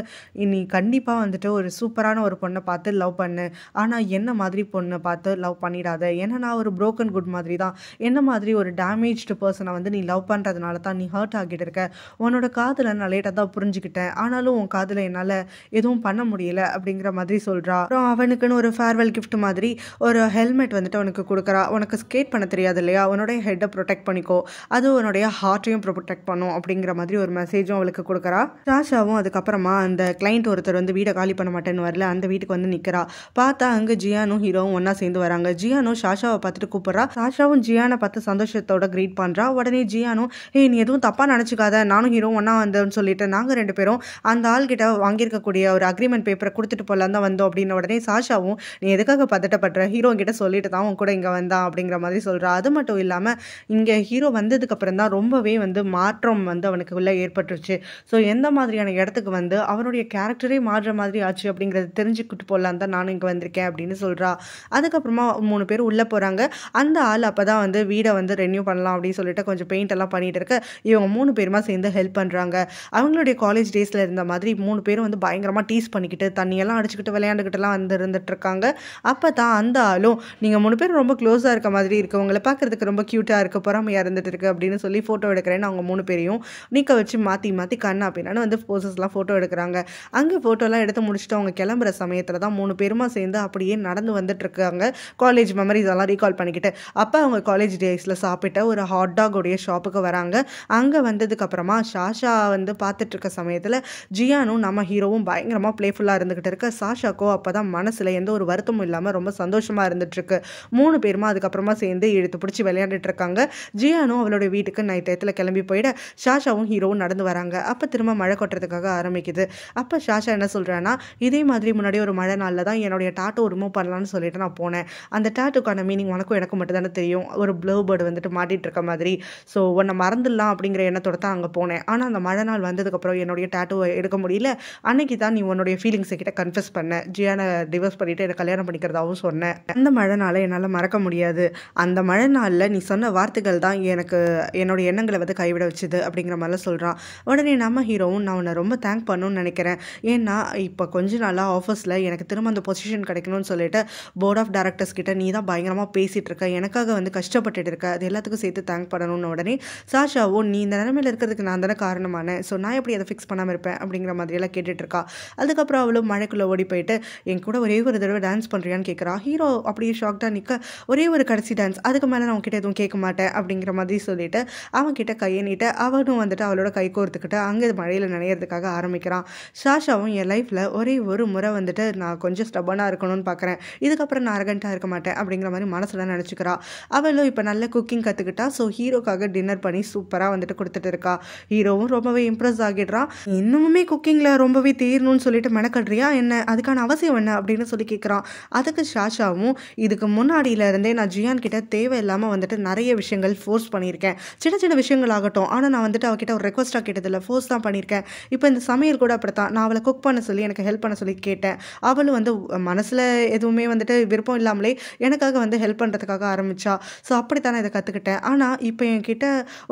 Speaker 1: நீ கண்டிப்பாக வந்துட்டு ஒரு சூப்பரான ஒரு பொண்ணை பார்த்து லவ் பண்ணு ஆனால் என்ன மாதிரி பொண்ணை பார்த்து லவ் பண்ணிடாத ஏன்னா நான் ஒரு ப்ரோக்கன் குட் மாதிரி தான் என்ன மாதிரி ஒரு டேமேஜ்டு பர்சனை வந்து நீ லவ் பண்ணுறதுனால தான் நீ ஹர்ட் ஆகிட்டு இருக்க உன்னோட காதில் நான் லேட்டாக தான் புரிஞ்சுக்கிட்டேன் ஆனாலும் உன் காதில் என்னால் எதுவும் பண்ண முடியல அப்படிங்கிற மாதிரி சொல்கிறா அப்புறம் அவனுக்குன்னு ஒரு ஃபேர்வெல் கிஃப்ட் மாதிரி ஒரு ஹெல்மெட் வந்துட்டு அவனுக்கு கொடுக்குறா உனக்கு ஸ்கேட் பண்ண தெரியாது இல்லையா உன்னுடைய ஹெட்டை ப்ரொடெக்ட் பண்ணிக்கோ அது உன்னுடைய ஹார்ட்டையும் ப்ரொடெக்ட் பண்ணும் அப்படிங்கிற மாதிரி ஒரு மெசேஜும் அவளுக்கு கொடுக்குறா ராஷாவும் அதுக்கப்புறமா அந்த கிளைண்ட் ஒருத்தர் வந்து வீடை காலி பண்ண மாட்டேன்னு வரல அந்த வீட்டுக்கு வந்து நிற்கிறா பார்த்தா அங்கே ஜியானும் ஹீரோவும் ஒன்றா சேர்ந்து வராங்க ஜியானும் ஷாஷாவை பார்த்துட்டு கூப்பிட்றா ஷாஷாவும் ஜியானை பார்த்து சந்தோஷத்தோட கிரீட் பண்ணுறா உடனே ஜியானும் நீ எதுவும் தப்பாக நினச்சிக்காத நானும் ஹீரோ ஒன்றா வந்தேன்னு சொல்லிட்டு நாங்கள் ரெண்டு பேரும் அந்த ஆள்கிட்ட வாங்கியிருக்கக்கூடிய ஒரு அக்ரிமெண்ட் பேப்பரை கொடுத்துட்டு போகலாம் தான் வந்தோம் அப்படின்ன உடனே சாஷாவும் நீ எதுக்காக பதட்டப்படுற ஹீரோ கிட்ட சொல்லிட்டு தான் உன் கூட இங்கே வந்தான் அப்படிங்கிற மாதிரி சொல்கிறா அது மட்டும் இல்லாமல் இங்கே ஹீரோ வந்ததுக்கப்புறம் தான் ரொம்பவே வந்து மாற்றம் வந்து அவனுக்கு உள்ளே ஏற்பட்டுருச்சு ஸோ எந்த மாதிரியான இடத்துக்கு வந்து அவனுடைய கேரக்டரே மாறுற மாதிரி ஆச்சு அப்படிங்கிறத தெரிஞ்சுக்கிட்டு போகலான் தான் நானும் இங்கே வந்திருக்கேன் அப்படின்னு சொல்கிறா அதுக்கப்புறமா மூணு பேர் உள்ளே போகிறாங்க அந்த ஆள் அப்போ தான் வந்து வீடை வந்து ரெனியூ பண்ணலாம் அப்படின்னு சொல்லிட்டு கொஞ்சம் பெயிண்ட் எல்லாம் பண்ணிகிட்டு இருக்க ஸ்டூடெண்ட்ஸ்க்கு இவங்க மூணு பேருமா சேர்ந்து ஹெல்ப் பண்ணுறாங்க அவங்களுடைய காலேஜ் டேஸில் இருந்த மாதிரி மூணு பேரும் வந்து பயங்கரமாக டீஸ் பண்ணிக்கிட்டு தண்ணியெல்லாம் அடிச்சுக்கிட்டு விளையாண்டுக்கிட்டுலாம் வந்து இருந்துட்டுருக்காங்க அப்போ தான் அந்த ஆளும் நீங்கள் மூணு பேரும் ரொம்ப க்ளோஸாக இருக்க மாதிரி இருக்குது உங்களை பார்க்குறதுக்கு ரொம்ப க்யூட்டாக இருக்க பொறாமையாக இருந்துட்டு இருக்கு அப்படின்னு சொல்லி ஃபோட்டோ எடுக்கிறேன்னு அவங்க மூணு பேரையும் நிற்க வச்சு மாற்றி மாற்றி கண்ணா அப்படின்னு வந்து போசஸ்லாம் ஃபோட்டோ எடுக்கிறாங்க அங்கே ஃபோட்டோலாம் எடுத்து முடிச்சுட்டு அவங்க கிளம்புற சமயத்தில் தான் மூணு பேருமா சேர்ந்து அப்படியே நடந்து வந்துட்டுருக்காங்க காலேஜ் மெமரிஸ் எல்லாம் ரீகால் பண்ணிக்கிட்டு அப்போ அவங்க காலேஜ் டேஸில் சாப்பிட்ட ஒரு ஹாட் உடைய ஷாப்புக்கு வராங்க அங்கே வந்ததுக்கப்புறமா சாஷா வந்து பார்த்துட்ருக்க சமயத்தில் ஜியானும் நம்ம ஹீரோவும் பயங்கரமாக ப்ளேஃபுல்லாக இருந்துக்கிட்டு இருக்க சாஷாக்கோ அப்போ தான் மனசில் எந்த ஒரு வருத்தமும் இல்லாமல் ரொம்ப சந்தோஷமாக இருந்துட்டுருக்கு மூணு பேருமா அதுக்கப்புறமா சேர்ந்து இழுத்து பிடிச்சி விளையாண்டுட்டு இருக்காங்க ஜியானும் அவளுடைய வீட்டுக்கு நைட் டயத்தில் கிளம்பி போயிட ஷாஷாவும் ஹீரோவும் நடந்து வராங்க அப்போ திரும்ப மழை கொட்டுறதுக்காக ஆரம்பிக்குது அப்போ ஷாஷா என்ன சொல்கிறான்னா இதே மாதிரி முன்னாடி ஒரு மழை நாளில் தான் என்னுடைய டாட்டோ ரிமூவ் பண்ணலான்னு சொல்லிட்டு நான் போனேன் அந்த டாட்டோக்கான மீனிங் உனக்கும் எனக்கும் மட்டும் தானே தெரியும் ஒரு ப்ளூ பேர்டு வந்துட்டு மாட்டிகிட்டு இருக்க மாதிரி ஸோ உன்னை மறந்து எடுத்துடலாம் அப்படிங்கிற எண்ணத்தோட தான் அங்கே போனேன் ஆனால் அந்த மழை நாள் வந்ததுக்கப்புறம் என்னுடைய டேட்டூவை எடுக்க முடியல அன்னைக்கு தான் நீ உன்னுடைய ஃபீலிங்ஸை கிட்ட கன்ஃபியூஸ் பண்ண ஜியான டிவோர்ஸ் பண்ணிவிட்டு எனக்கு கல்யாணம் பண்ணிக்கிறதாகவும் சொன்னேன் அந்த மழை நாளை என்னால் மறக்க முடியாது அந்த மழை நாளில் நீ சொன்ன வார்த்தைகள் தான் எனக்கு என்னுடைய எண்ணங்களை வந்து கைவிட வச்சுது அப்படிங்கிற மாதிரிலாம் சொல்கிறான் உடனே நம்ம ஹீரோவும் நான் உன்னை ரொம்ப தேங்க் பண்ணணும்னு நினைக்கிறேன் ஏன்னா இப்போ கொஞ்ச நாளாக ஆஃபீஸில் எனக்கு திரும்ப அந்த பொசிஷன் கிடைக்கணும்னு சொல்லிட்டு போர்ட் ஆஃப் டேரக்டர்ஸ் கிட்ட நீ தான் பயங்கரமாக பேசிகிட்டு இருக்க எனக்காக வந்து கஷ்டப்பட்டுட்டு இருக்க அது எல்லாத்துக்கும் சேர்த்து தேங்க் பண்ணணும்னு உடனே சாஷா ஓ நீ இந்த நிலமையில் இருக்கிறதுக்கு நான் தானே காரணமானேன் ஸோ நான் எப்படி அதை ஃபிக்ஸ் பண்ணாமல் இருப்பேன் அப்படிங்கிற மாதிரியெல்லாம் கேட்டுட்ருக்கா அதுக்கப்புறம் அவளும் மழைக்குள்ளே ஓடி போயிட்டு என் கூட ஒரே ஒரு தடவை டான்ஸ் பண்ணுறியான்னு கேட்குறா ஹீரோ அப்படியே ஷாக்டாக நிற்க ஒரே ஒரு கடைசி டான்ஸ் அதுக்கு மேலே நான் உங்ககிட்ட எதுவும் கேட்க மாட்டேன் அப்படிங்கிற மாதிரி சொல்லிட்டு அவன்கிட்ட கையை நீட்ட அவனும் வந்துட்டு அவளோட கை கோர்த்துக்கிட்டு அங்கே மழையில் நினைகிறதுக்காக ஆரம்பிக்கிறான் ஷாஷாவும் என் லைஃப்பில் ஒரே ஒரு முறை வந்துட்டு நான் கொஞ்சம் ஸ்டபனாக இருக்கணும்னு பார்க்குறேன் இதுக்கப்புறம் நான் அரகண்ட்டாக இருக்க மாட்டேன் அப்படிங்கிற மாதிரி மனசில் நினச்சிக்கிறா அவளும் இப்போ நல்ல குக்கிங் கற்றுக்கிட்டா ஸோ ஹீரோக்காக டின்னர் பண்ணி சூப்பர் சூப்பராக வந்துட்டு கொடுத்துட்டு இருக்கா ஹீரோவும் ரொம்பவே இம்ப்ரெஸ் ஆகிடுறான் இன்னமுமே குக்கிங்கில் ரொம்பவே தீரணும்னு சொல்லிட்டு மெனக்கட்றியா என்ன அதுக்கான அவசியம் என்ன அப்படின்னு சொல்லி கேட்குறான் அதுக்கு ஷாஷாவும் இதுக்கு முன்னாடியிலேருந்தே நான் ஜியான் கிட்ட தேவையில்லாமல் வந்துட்டு நிறைய விஷயங்கள் ஃபோர்ஸ் பண்ணியிருக்கேன் சின்ன சின்ன விஷயங்கள் ஆகட்டும் ஆனால் நான் வந்துட்டு அவகிட்ட ஒரு ரெக்வஸ்ட்டாக கேட்டதில்லை ஃபோர்ஸ் தான் பண்ணியிருக்கேன் இப்போ இந்த சமையல் கூட அப்படித்தான் நான் அவளை குக் பண்ண சொல்லி எனக்கு ஹெல்ப் பண்ண சொல்லி கேட்டேன் அவளும் வந்து மனசில் எதுவுமே வந்துட்டு விருப்பம் இல்லாமலே எனக்காக வந்து ஹெல்ப் பண்ணுறதுக்காக ஆரம்பித்தா ஸோ அப்படித்தான் நான் இதை கற்றுக்கிட்டேன் ஆனால் இப்போ என்கிட்ட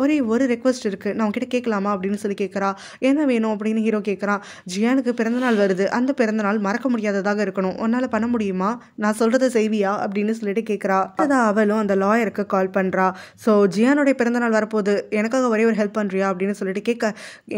Speaker 1: ஒரே ஒரு ரெக்வஸ்ட் இருக்குது நான் உங்ககிட்ட கேட்கலாமா அப்படின்னு சொல்லி கேட்குறா என்ன வேணும் அப்படின்னு ஹீரோ கேட்குறான் ஜியானுக்கு பிறந்தநாள் வருது அந்த பிறந்தநாள் மறக்க முடியாததாக இருக்கணும் உன்னால் பண்ண முடியுமா நான் சொல்கிறத செய்வியா அப்படின்னு சொல்லிட்டு கேட்குறா அதான் அவளும் அந்த லாயருக்கு கால் பண்ணுறா ஸோ ஜியானுடைய பிறந்தநாள் வரப்போகுது எனக்காக ஒரே ஒரு ஹெல்ப் பண்ணுறியா அப்படின்னு சொல்லிட்டு கேட்க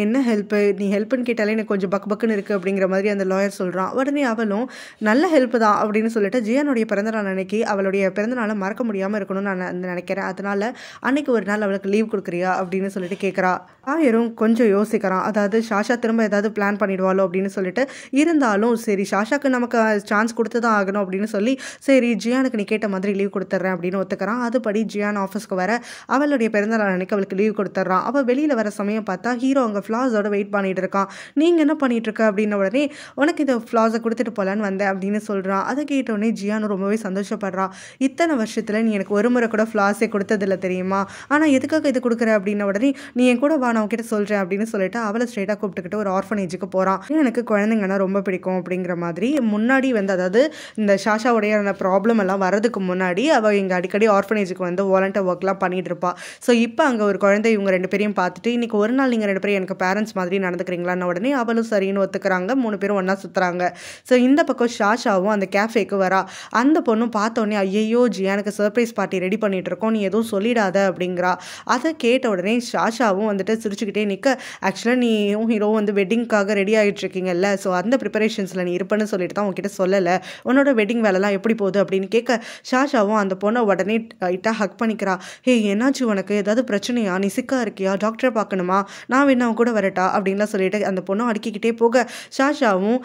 Speaker 1: என்ன ஹெல்ப்பு நீ ஹெல்ப்னு கேட்டாலே எனக்கு கொஞ்சம் பக் பக்குன்னு இருக்குது அப்படிங்கிற மாதிரி அந்த லாயர் சொல்கிறான் உடனே அவளும் நல்ல ஹெல்ப் தான் அப்படின்னு சொல்லிட்டு ஜியானுடைய பிறந்தநாள் அன்னைக்கு அவளுடைய பிறந்தநாளை மறக்க முடியாமல் இருக்கணும்னு நான் நினைக்கிறேன் அதனால் அன்னைக்கு ஒரு நாள் அவளுக்கு லீவ் கொடுக்குறியா அப்படின்னு சொல்லிட்டு கேட்குறா ஆயரும் கொஞ்சம் யோசிக்கிறான் அதாவது ஷாஷா திரும்ப ஏதாவது பிளான் பண்ணிடுவாளோ அப்படின்னு சொல்லிட்டு இருந்தாலும் சரி ஷாஷாக்கு நமக்கு சான்ஸ் கொடுத்து தான் ஆகணும் அப்படின்னு சொல்லி சரி ஜியானுக்கு நீ கேட்ட மாதிரி லீவ் கொடுத்துட்றேன் அப்படின்னு ஒத்துக்கிறான் அதுபடி ஜியான் ஆஃபீஸ்க்கு வர அவளுடைய பிறந்தநாள் அன்னைக்கு அவளுக்கு லீவ் கொடுத்துட்றான் அவள் வெளியில் வர சமயம் பார்த்தா ஹீரோ அங்கே ஃப்ளாஸோட வெயிட் பண்ணிட்டு இருக்கான் நீங்கள் என்ன பண்ணிட்டு இருக்க அப்படின்ன உடனே உனக்கு இந்த ஃப்ளாஸை கொடுத்துட்டு போகலான்னு வந்தேன் அப்படின்னு சொல்கிறான் அதை கேட்டோடனே ஜியானு ரொம்பவே சந்தோஷப்படுறான் இத்தனை வருஷத்தில் நீ எனக்கு ஒரு முறை கூட ஃப்ளாஸே கொடுத்ததில்லை தெரியுமா ஆனால் எதுக்காக இது கொடுக்குற அப்படின்னு அப்படின்ன உடனே நீ என் கூட வா நான் உங்ககிட்ட சொல்கிறேன் அப்படின்னு சொல்லிட்டு அவளை ஸ்ட்ரெயிட்டாக கூப்பிட்டுக்கிட்டு ஒரு ஆர்ஃபனேஜுக்கு போகிறான் எனக்கு குழந்தைங்கன்னா ரொம்ப பிடிக்கும் அப்படிங்கிற மாதிரி முன்னாடி வந்து அதாவது இந்த ஷாஷாவுடைய அந்த ப்ராப்ளம் எல்லாம் வரதுக்கு முன்னாடி அவள் இங்கே அடிக்கடி ஆர்ஃபனேஜுக்கு வந்து வாலண்டியர் ஒர்க்லாம் பண்ணிகிட்டு இருப்பாள் ஸோ இப்போ அங்கே ஒரு குழந்தை இவங்க ரெண்டு பேரையும் பார்த்துட்டு இன்றைக்கி ஒரு நாள் நீங்கள் ரெண்டு பேரும் எனக்கு பேரண்ட்ஸ் மாதிரி நடந்துக்கிறீங்களான்னு உடனே அவளும் சரின்னு ஒத்துக்கிறாங்க மூணு பேரும் ஒன்றா சுற்றுறாங்க ஸோ இந்த பக்கம் ஷாஷாவும் அந்த கேஃபேக்கு வரா அந்த பொண்ணும் பார்த்தோன்னே ஐயோ எனக்கு சர்ப்ரைஸ் பார்ட்டி ரெடி பண்ணிட்டு இருக்கோம் நீ எதுவும் சொல்லிடாத அப்படிங்கிறா அதை கேட்ட உடனே ஷாஷாவும் வந்துட்டு சிரிச்சுக்கிட்டே நிற்க ஆக்சுவலாக நீயும் ஹீரோவும் வந்து வெட்டிங்க்காக ரெடி ஆகிட்ருக்கீங்கல்ல ஸோ அந்த ப்ரிப்பரேஷன்ஸில் நீ இருப்பேன்னு சொல்லிட்டு தான் உங்ககிட்ட சொல்லலை உன்னோட வெட்டிங் வேலைலாம் எப்படி போகுது அப்படின்னு கேட்க ஷாஷாவும் அந்த பொண்ணை உடனே ஐட்டாக ஹக் பண்ணிக்கிறா ஹே என்னாச்சு உனக்கு ஏதாவது பிரச்சனையா நீ சிக்கா இருக்கியா டாக்டரை பார்க்கணுமா நான் வேணா கூட வரட்டா அப்படின்லாம் சொல்லிட்டு அந்த பொண்ணும் அடுக்கிக்கிட்டே போக ஷாஷாவும்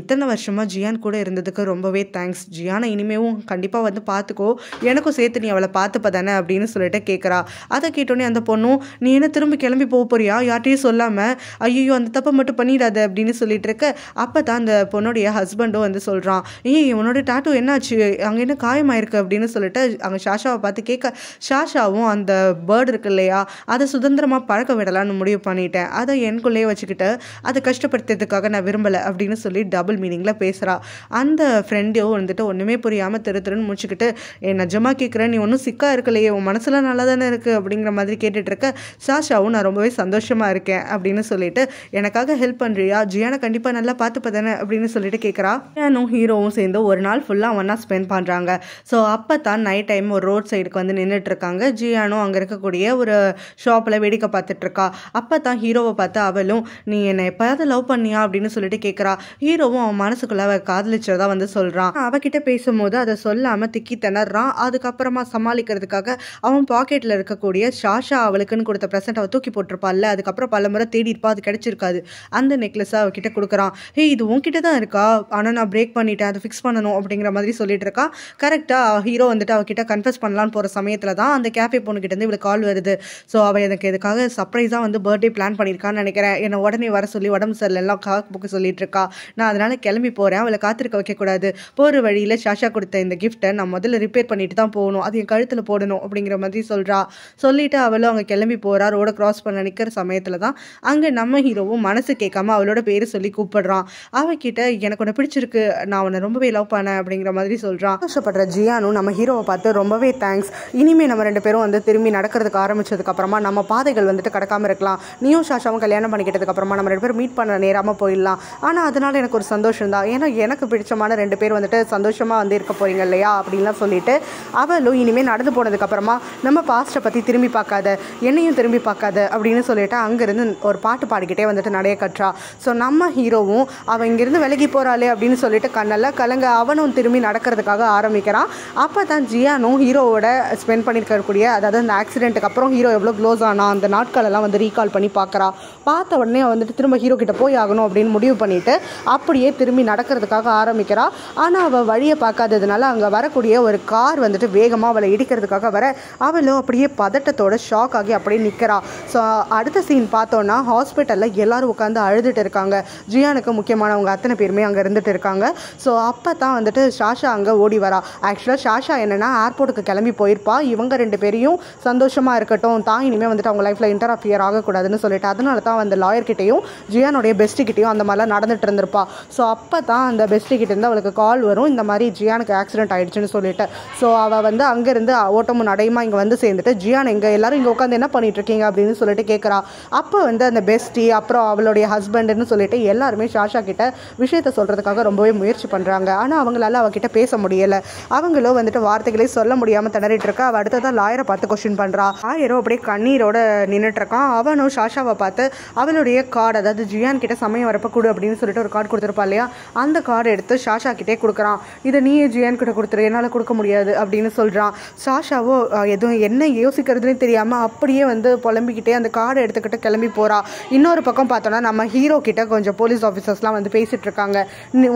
Speaker 1: இத்தனை வருஷமாக ஜியான் கூட இருந்ததுக்கு ரொம்பவே தேங்க்ஸ் ஜியானை இனிமேவும் கண்டிப்பாக வந்து பார்த்துக்கோ எனக்கும் சேர்த்து நீ அவளை பார்த்துப்ப தானே அப்படின்னு சொல்லிட்டு கேட்குறா அதை கேட்டோன்னே அந்த பொண்ணும் நீ என்ன திரும்ப கிளம்பி போக போறியா யார்ட்டையும் சொல்லாமல் ஐயோ அந்த தப்பை மட்டும் பண்ணிடாத அப்படின்னு சொல்லிட்டு இருக்க அப்போ தான் அந்த பொண்ணுடைய ஹஸ்பண்டும் வந்து சொல்கிறான் ஏய் உன்னோட டாட்டூ என்னாச்சு அங்கே என்ன காயமாயிருக்கு அப்படின்னு சொல்லிட்டு அங்கே ஷாஷாவை பார்த்து கேட்க ஷாஷாவும் அந்த பேர்டு இருக்கு இல்லையா அதை சுதந்திரமாக பழக்க விடலான்னு முடிவு பண்ணிட்டேன் அதை எனக்குள்ளேயே வச்சுக்கிட்டு அதை கஷ்டப்படுத்துறதுக்காக நான் விரும்பலை அப்படின்னு சொல்லி டபுள் மீனிங்கில் பேசுகிறா அந்த ஃப்ரெண்டையும் வந்துட்டு ஒன்றுமே புரியாமல் திரு திருன்னு முடிச்சுக்கிட்டு என் நிஜமாக கேட்குறேன் நீ ஒன்றும் சிக்காக இருக்கலையே உன் மனசில் நல்லா தானே இருக்குது அப்படிங்கிற மாதிரி கேட்டு கேட்டுட்ருக்க சாஷாவும் நான் ரொம்பவே சந்தோஷமாக இருக்கேன் அப்படின்னு சொல்லிட்டு எனக்காக ஹெல்ப் பண்ணுறியா ஜியானை கண்டிப்பாக நல்லா பார்த்துப்ப தானே அப்படின்னு சொல்லிட்டு கேட்குறா ஜியானும் ஹீரோவும் சேர்ந்து ஒரு நாள் ஃபுல்லாக ஒன்றா ஸ்பெண்ட் பண்ணுறாங்க ஸோ அப்போ தான் நைட் டைம் ஒரு ரோட் சைடுக்கு வந்து நின்றுட்டு இருக்காங்க ஜியானும் அங்கே இருக்கக்கூடிய ஒரு ஷாப்பில் வேடிக்கை பார்த்துட்ருக்கா அப்போ தான் ஹீரோவை பார்த்து அவளும் நீ என்னை எப்போயாவது லவ் பண்ணியா அப்படின்னு சொல்லிட்டு கேட்குறா ஹீரோவும் அவன் மனசுக்குள்ளே அவள் வந்து சொல்கிறான் அவகிட்ட பேசும்போது அதை சொல்லாமல் திக்கி திணறான் அதுக்கப்புறமா சமாளிக்கிறதுக்காக அவன் பாக்கெட்டில் இருக்கக்கூடிய ஷாஷா அவளுக்குன்னு கொடுத்த ப்ரெசென்ட் அவள் தூக்கி போட்டிருப்பாள்ல அதுக்கப்புறம் பல முறை தேடி இருப்பா அது கிடச்சிருக்காது அந்த நெக்லஸை அவகிட்ட கொடுக்குறான் ஹே இது உன்கிட்ட தான் இருக்கா ஆனால் நான் பிரேக் பண்ணிட்டேன் அதை ஃபிக்ஸ் பண்ணணும் அப்படிங்கிற மாதிரி சொல்லிட்டு இருக்கா கரெக்டாக ஹீரோ வந்துட்டு அவகிட்ட கன்ஃபஸ் பண்ணலான்னு போகிற சமயத்தில் தான் அந்த கேஃபே பொண்ணுக்கிட்டேருந்து இவளுக்கு கால் வருது ஸோ அவள் எனக்கு இதுக்காக சர்ப்ரைஸாக வந்து பர்த்டே பிளான் பண்ணியிருக்கான்னு நினைக்கிறேன் என்னை உடனே வர சொல்லி உடம்பு சரியில்லாம் காக்கு புக்கு சொல்லிட்டு இருக்கா நான் அதனால் கிளம்பி போகிறேன் அவளை காத்திருக்க வைக்கக்கூடாது போகிற வழியில் ஷாஷா கொடுத்த இந்த கிஃப்ட்டை நான் முதல்ல ரிப்பேர் பண்ணிட்டு தான் போகணும் அது என் கழுத்தில் போடணும் அப்படிங்கிற மாதிரி சொல்கிறா சொல்லிவிட்டு அவளும் அவங்க கிளம்பி போகிறா ரோடை க்ராஸ் பண்ண நிற்கிற சமயத்தில் தான் அங்கே நம்ம ஹீரோவும் மனசு கேட்காம அவளோட பேர் சொல்லி கூப்பிடுறான் அவகிட்ட எனக்கு உன்னை பிடிச்சிருக்கு நான் உன்னை ரொம்பவே லவ் பண்ணேன் அப்படிங்கிற மாதிரி சொல்கிறான் கஷ்டப்படுற ஜியானும் நம்ம ஹீரோவை பார்த்து ரொம்பவே தேங்க்ஸ் இனிமேல் நம்ம ரெண்டு பேரும் வந்து திரும்பி நடக்கிறதுக்கு ஆரம்பிச்சதுக்கு அப்புறமா நம்ம பாதைகள் வந்துட்டு கடக்காமல் இருக்கலாம் நியூ ஷாஷாவும் கல்யாணம் பண்ணிக்கிட்டதுக்கு அப்புறமா நம்ம ரெண்டு பேரும் மீட் பண்ண நேராமல் போயிடலாம் ஆனால் அதனால் எனக்கு ஒரு சந்தோஷம் தான் ஏன்னா எனக்கு பிடிச்சமான ரெண்டு பேர் வந்துட்டு சந்தோஷமாக வந்து இருக்க போகிறீங்க இல்லையா அப்படின்லாம் சொல்லிட்டு அவளும் இனிமேல் நடந்து போனதுக்கப்புறமா நம்ம பாஸ்ட்டை பற்றி திரும்பி பார்க்காத என்னையும் திரும்பி பார்க்காத அப்படின்னு சொல்லிட்டு அங்கேருந்து ஒரு பாட்டு பாடிக்கிட்டே வந்துட்டு நிறைய கற்றா ஸோ நம்ம ஹீரோவும் அவன் இங்கேருந்து விலகி போகிறாளே அப்படின்னு சொல்லிட்டு கண்ணெல்லாம் கலங்க அவனும் திரும்பி நடக்கிறதுக்காக ஆரம்பிக்கிறான் அப்போ தான் ஜியானும் ஹீரோவோட ஸ்பெண்ட் பண்ணியிருக்கக்கூடிய அதாவது அந்த ஆக்சிடென்ட்டுக்கு அப்புறம் ஹீரோ எவ்வளோ க்ளோஸ் ஆனா அந்த நாட்களெல்லாம் வந்து ரீகால் பண்ணி பார்க்குறா பார்த்த உடனே வந்துட்டு திரும்ப ஹீரோ கிட்ட போய் ஆகணும் அப்படின்னு முடிவு பண்ணிவிட்டு அப்படியே திரும்பி நடக்கிறதுக்காக ஆரம்பிக்கிறா ஆனால் அவள் வழியை பார்க்காததுனால அங்கே வரக்கூடிய ஒரு கார் வந்துட்டு வேகமாக அவளை இடிக்கிறதுக்காக வர அவளும் அப்படியே பதட்டத்தோட ஷாக் ஆகி அப்படியே நிற்கிறா ஸோ அடுத்த சீன் பார்த்தோன்னா ஹாஸ்பிட்டலில் எல்லாரும் உட்காந்து அழுதுட்டு இருக்காங்க ஜியானுக்கு முக்கியமானவங்க அத்தனை பேருமே அங்கே இருந்துட்டு இருக்காங்க ஸோ அப்போ தான் வந்துட்டு ஷாஷா அங்கே ஓடி வரா ஆக்சுவலாக ஷாஷா என்னென்னா ஏர்போர்ட்டுக்கு கிளம்பி போயிருப்பா இவங்க ரெண்டு பேரையும் சந்தோஷமாக இருக்கட்டும் தான் இனிமேல் வந்துட்டு அவங்க லைஃப்பில் இன்டர்ஃபியர் ஆகக்கூடாதுன்னு சொல்லிட்டு அதனால தான் அந்த லாயர்கிட்டையும் ஜியானுடைய பெஸ்ட்டுக்கிட்டையும் அந்த மாதிரிலாம் நடந்துட்டு இருந்திருப்பா ஸோ அப்போ தான் அந்த பெஸ்ட்டுக்கிட்டேருந்து அவளுக்கு கால் வரும் இந்த மாதிரி ஜியானுக்கு ஆக்சிடென்ட் ஆகிடுச்சுன்னு சொல்லிட்டு ஸோ அவள் வந்து அங்கேருந்து ஓட்டமும் நடையுமா இங்கே வந்து சேர்ந்துட்டு ஜியான் எங்கே எல்லாரும் இங்கே உட்காந்து வந்து என்ன இருக்கீங்க அப்படின்னு சொல்லிட்டு கேட்குறா அப்போ வந்து அந்த பெஸ்டி அப்புறம் அவளுடைய ஹஸ்பண்டுன்னு சொல்லிட்டு எல்லாருமே ஷாஷா கிட்ட விஷயத்த சொல்கிறதுக்காக ரொம்பவே முயற்சி பண்ணுறாங்க ஆனால் அவங்களால அவகிட்ட பேச முடியலை அவங்களும் வந்துட்டு வார்த்தைகளே சொல்ல முடியாமல் திணறிட்டு இருக்கா அவள் அடுத்ததான் லாயரை பார்த்து கொஷின் பண்ணுறா லாயரும் அப்படியே கண்ணீரோட நின்றுட்டுருக்கான் அவனும் ஷாஷாவை பார்த்து அவளுடைய கார்டு அதாவது ஜியான் கிட்ட சமயம் வரப்போ கொடு அப்படின்னு சொல்லிட்டு ஒரு கார்டு கொடுத்துருப்பா இல்லையா அந்த கார்டு எடுத்து ஷாஷா கிட்டே கொடுக்குறான் இதை நீயே ஜியான் கிட்ட கொடுத்துரு என்னால் கொடுக்க முடியாது அப்படின்னு சொல்கிறான் ஷாஷாவோ எதுவும் என்ன யோசிக்கிறதுனே தெரியாமல் அப்படியே வந்து புலம்பிக்கிட்டே அந்த கார்டை எடுத்துக்கிட்டு கிளம்பி போகிறா இன்னொரு பக்கம் பார்த்தோன்னா நம்ம ஹீரோ கிட்ட கொஞ்சம் போலீஸ் ஆஃபீஸர்ஸ்லாம் வந்து பேசிகிட்டு இருக்காங்க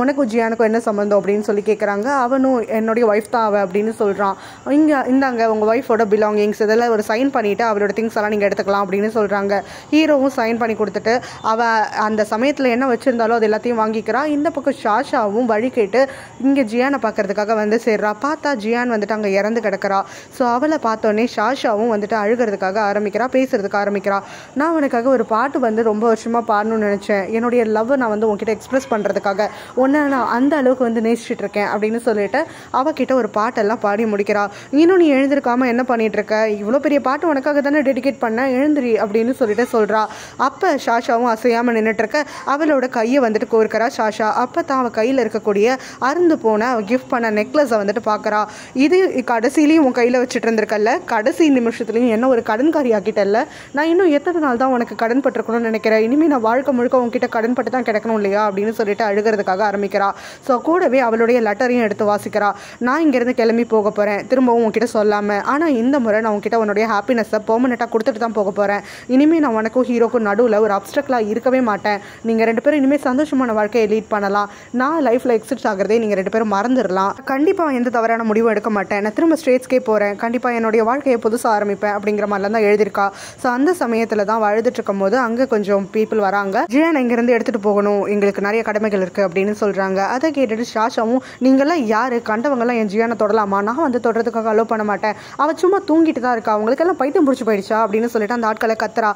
Speaker 1: உனக்கும் ஜியானுக்கும் என்ன சம்மந்தம் அப்படின்னு சொல்லி கேட்குறாங்க அவனும் என்னுடைய ஒய்ஃப் தான் அவன் அப்படின்னு சொல்கிறான் இங்கே இந்தாங்க உங்கள் ஒய்ஃபோட பிலாங்கிங்ஸ் இதெல்லாம் ஒரு சைன் பண்ணிவிட்டு அவரோட திங்ஸ் எல்லாம் நீங்கள் எடுத்துக்கலாம் அப்படின்னு சொல்கிறாங்க ஹீரோவும் சைன் பண்ணி கொடுத்துட்டு அவள் அந்த சமயத்தில் என்ன வச்சுருந்தாலும் அது எல்லாத்தையும் வாங்கிக்கிறா இந்த பக்கம் ஷாஷாவும் வழி கேட்டு இங்கே ஜியானை பார்க்குறதுக்காக வந்து சேர்றா பார்த்தா ஜியான் வந்துட்டு அங்கே இறந்து கிடக்கிறா ஸோ அவளை பார்த்தோன்னே ஷாஷாவும் வந்துட்டு அழுகிறதுக்கு எனக்காக ஆரம்பிக்கிறா பேசுறதுக்கு ஆரம்பிக்கிறா நான் அவனுக்காக ஒரு பாட்டு வந்து ரொம்ப வருஷமாக பாடணும்னு நினச்சேன் என்னுடைய லவ் நான் வந்து உங்ககிட்ட எக்ஸ்பிரஸ் பண்ணுறதுக்காக ஒன்று நான் அந்த அளவுக்கு வந்து நேசிச்சுட்டு இருக்கேன் அப்படின்னு சொல்லிட்டு அவகிட்ட ஒரு பாட்டெல்லாம் பாடி முடிக்கிறா இன்னும் நீ எழுந்திருக்காம என்ன பண்ணிட்டு இருக்க இவ்வளோ பெரிய பாட்டு உனக்காக தானே டெடிகேட் பண்ண எழுந்திரி அப்படின்னு சொல்லிட்டு சொல்கிறா அப்போ ஷாஷாவும் அசையாமல் இருக்க அவளோட கையை வந்துட்டு கோர்க்கிறா ஷாஷா அப்போ தான் அவள் கையில் இருக்கக்கூடிய அருந்து போன அவள் கிஃப்ட் பண்ண நெக்லஸை வந்துட்டு பார்க்குறா இது கடைசிலையும் உன் கையில் வச்சுட்டு இருந்திருக்கல்ல கடைசி நிமிஷத்துலையும் என்ன ஒரு கடன்காரி இல்லை நான் இன்னும் எத்தனை நாள் தான் உனக்கு கடன் பட்டிருக்கணும்னு நினைக்கிறேன் இனிமேல் நான் வாழ்க்கை முழுக்க உங்ககிட்ட கடன் பட்டு தான் கிடக்கணும் இல்லையா அப்படின்னு சொல்லிட்டு அழுகிறதுக்காக ஆரம்பிக்கிறா ஸோ கூடவே அவளுடைய லெட்டரையும் எடுத்து வாசிக்கிறா நான் இங்கேருந்து கிளம்பி போக போகிறேன் திரும்பவும் உங்ககிட்ட சொல்லாமல் ஆனால் இந்த முறை நான் உங்ககிட்ட உன்னுடைய ஹாப்பினஸை பெர்மனெண்ட்டாக கொடுத்துட்டு தான் போக போகிறேன் இனிமேல் நான் உனக்கும் ஹீரோக்கும் நடுவில் ஒரு அப்டக்கலாக இருக்கவே மாட்டேன் நீங்கள் ரெண்டு பேரும் இனிமேல் சந்தோஷமான வாழ்க்கையை லீட் பண்ணலாம் நான் லைஃப்பில் எக்ஸிட் ஆகிறதே நீங்கள் ரெண்டு பேரும் மறந்துடலாம் கண்டிப்பாக எந்த தவறான முடிவும் எடுக்க மாட்டேன் நான் திரும்ப ஸ்டேட்ஸ்க்கே போகிறேன் கண்டிப்பாக என்னுடைய வாழ்க்கையை புதுசாக ஆரம்பிப்பேன் அப்படிங்கிற மாதிரி மாதிரிலாம் தான் எழுதியிருக்கா ஸோ அந்த சமயத்தில் தான் வாழ்ந்துட்டு இருக்கும் போது அங்கே கொஞ்சம் பீப்புள் வராங்க ஜியான் இங்கேருந்து எடுத்துகிட்டு போகணும் எங்களுக்கு நிறைய கடமைகள் இருக்குது அப்படின்னு சொல்கிறாங்க அதை கேட்டுட்டு ஷாஷாவும் நீங்களாம் யார் கண்டவங்களாம் என் ஜியானை தொடலாமா நான் வந்து தொடர்றதுக்காக அலோவ் பண்ண மாட்டேன் அவள் சும்மா தூங்கிட்டு தான் இருக்கா அவங்களுக்கெல்லாம் பைத்தியம் பிடிச்சி போயிடுச்சா அப்படின்னு சொல்லிட்டு அந்த ஆட்களை கத்துறா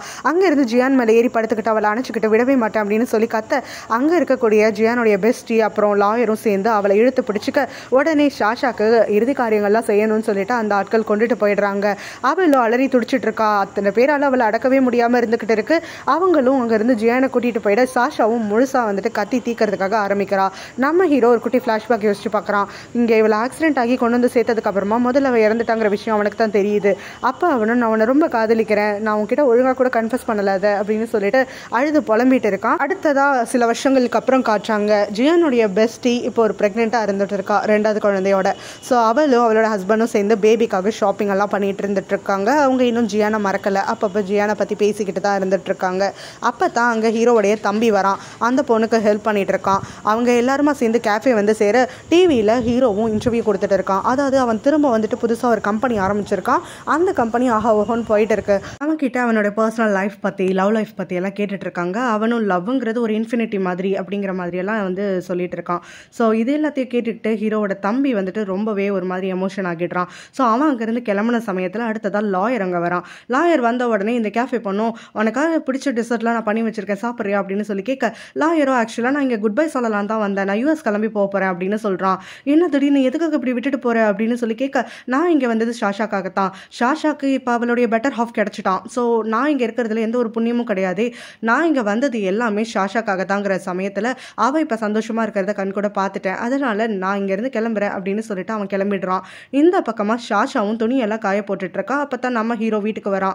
Speaker 1: இருந்து ஜியான் மேலே ஏறி படுத்துக்கிட்டு அவளை அணைச்சிக்கிட்டு விடவே மாட்டேன் அப்படின்னு சொல்லி கத்த அங்கே இருக்கக்கூடிய ஜியானுடைய பெஸ்டி அப்புறம் லாயரும் சேர்ந்து அவளை இழுத்து பிடிச்சிக்க உடனே ஷாஷாக்கு இறுதி காரியங்கள்லாம் செய்யணும்னு சொல்லிட்டு அந்த ஆட்கள் கொண்டுட்டு போயிடுறாங்க அவளோ அலறி துடிச்சு அடிச்சுட்டு இருக்கா அத்தனை பேரால் அவளை அடக்கவே முடியாமல் இருந்துக்கிட்டு இருக்கு அவங்களும் அங்கேருந்து ஜியானை கூட்டிகிட்டு போயிட சாஷாவும் முழுசாக வந்துட்டு கத்தி தீக்கிறதுக்காக ஆரம்பிக்கிறா நம்ம ஹீரோ ஒரு குட்டி ஃப்ளாஷ்பேக் யோசிச்சு பார்க்குறான் இங்கே இவளை ஆக்சிடென்ட் ஆகி கொண்டு வந்து அப்புறமா முதல்ல அவள் இறந்துட்டாங்கிற விஷயம் அவனுக்கு தான் தெரியுது அப்போ அவனும் நான் அவனை ரொம்ப காதலிக்கிறேன் நான் அவன்கிட்ட ஒழுங்காக கூட கன்ஃபஸ் பண்ணலாத அப்படின்னு சொல்லிட்டு அழுது புலம்பிட்டு இருக்கான் அடுத்ததாக சில வருஷங்களுக்கு அப்புறம் காட்டுறாங்க ஜியானுடைய பெஸ்டி இப்போ ஒரு ப்ரெக்னெண்ட்டாக இருந்துட்டு இருக்கா ரெண்டாவது குழந்தையோட ஸோ அவளும் அவளோட ஹஸ்பண்டும் சேர்ந்து பேபிக்காக ஷாப்பிங் எல்லாம் பண்ணிட்டு இருந்துட்டு இருக்காங்க அவங்க இன்னும் இன்னும் ஜியானை மறக்கலை அப்பப்போ ஜியானை பற்றி பேசிக்கிட்டு தான் இருந்துகிட்ருக்காங்க அப்போ தான் அங்கே ஹீரோவுடைய தம்பி வரான் அந்த பொண்ணுக்கு ஹெல்ப் பண்ணிகிட்டு இருக்கான் அவங்க எல்லாருமா சேர்ந்து கேஃபே வந்து சேர டிவியில் ஹீரோவும் இன்டர்வியூ கொடுத்துட்டு இருக்கான் அதாவது அவன் திரும்ப வந்துட்டு புதுசாக ஒரு கம்பெனி ஆரம்பிச்சிருக்கான் அந்த கம்பெனி ஆஹா ஓஹோன்னு போயிட்டு இருக்கு அவன்கிட்ட அவனோட பர்சனல் லைஃப் பற்றி லவ் லைஃப் பற்றி எல்லாம் கேட்டுட்ருக்காங்க அவனும் லவ்ங்கிறது ஒரு இன்ஃபினிட்டி மாதிரி அப்படிங்கிற மாதிரியெல்லாம் வந்து சொல்லிட்டு இருக்கான் ஸோ இது எல்லாத்தையும் கேட்டுட்டு ஹீரோவோட தம்பி வந்துட்டு ரொம்பவே ஒரு மாதிரி எமோஷன் ஆகிடுறான் ஸோ அவன் அங்கேருந்து கிளம்புன சமயத்தில் அடுத்ததாக லாயர் அங்கே வரான் கேட்குறான் லாயர் வந்த உடனே இந்த கேஃபே பண்ணும் உனக்காக பிடிச்ச டிசர்ட்லாம் நான் பண்ணி வச்சிருக்கேன் சாப்பிட்றியா அப்படின்னு சொல்லி கேட்க லாயரோ ஆக்சுவலாக நான் இங்கே குட் பை சொல்லலாம் தான் வந்தேன் நான் யூஎஸ் கிளம்பி போக போகிறேன் அப்படின்னு சொல்கிறான் என்ன திடீர்னு எதுக்காக இப்படி விட்டுட்டு போகிறேன் அப்படின்னு சொல்லி கேட்க நான் இங்கே வந்தது ஷாஷாக்காக தான் ஷாஷாக்கு இப்போ அவளுடைய பெட்டர் ஹாஃப் கிடச்சிட்டான் ஸோ நான் இங்கே இருக்கிறதுல எந்த ஒரு புண்ணியமும் கிடையாது நான் இங்கே வந்தது எல்லாமே ஷாஷாக்காக தாங்கிற சமயத்தில் அவள் இப்போ சந்தோஷமாக இருக்கிறத கண் கூட பார்த்துட்டேன் அதனால் நான் இங்கேருந்து கிளம்புறேன் அப்படின்னு சொல்லிட்டு அவன் கிளம்பிடுறான் இந்த பக்கமாக ஷாஷாவும் துணியெல்லாம் காய போட்டுட்ருக்கா அப்போ தான் நம்ம ஹீரோ வீட்டுக்கு வரா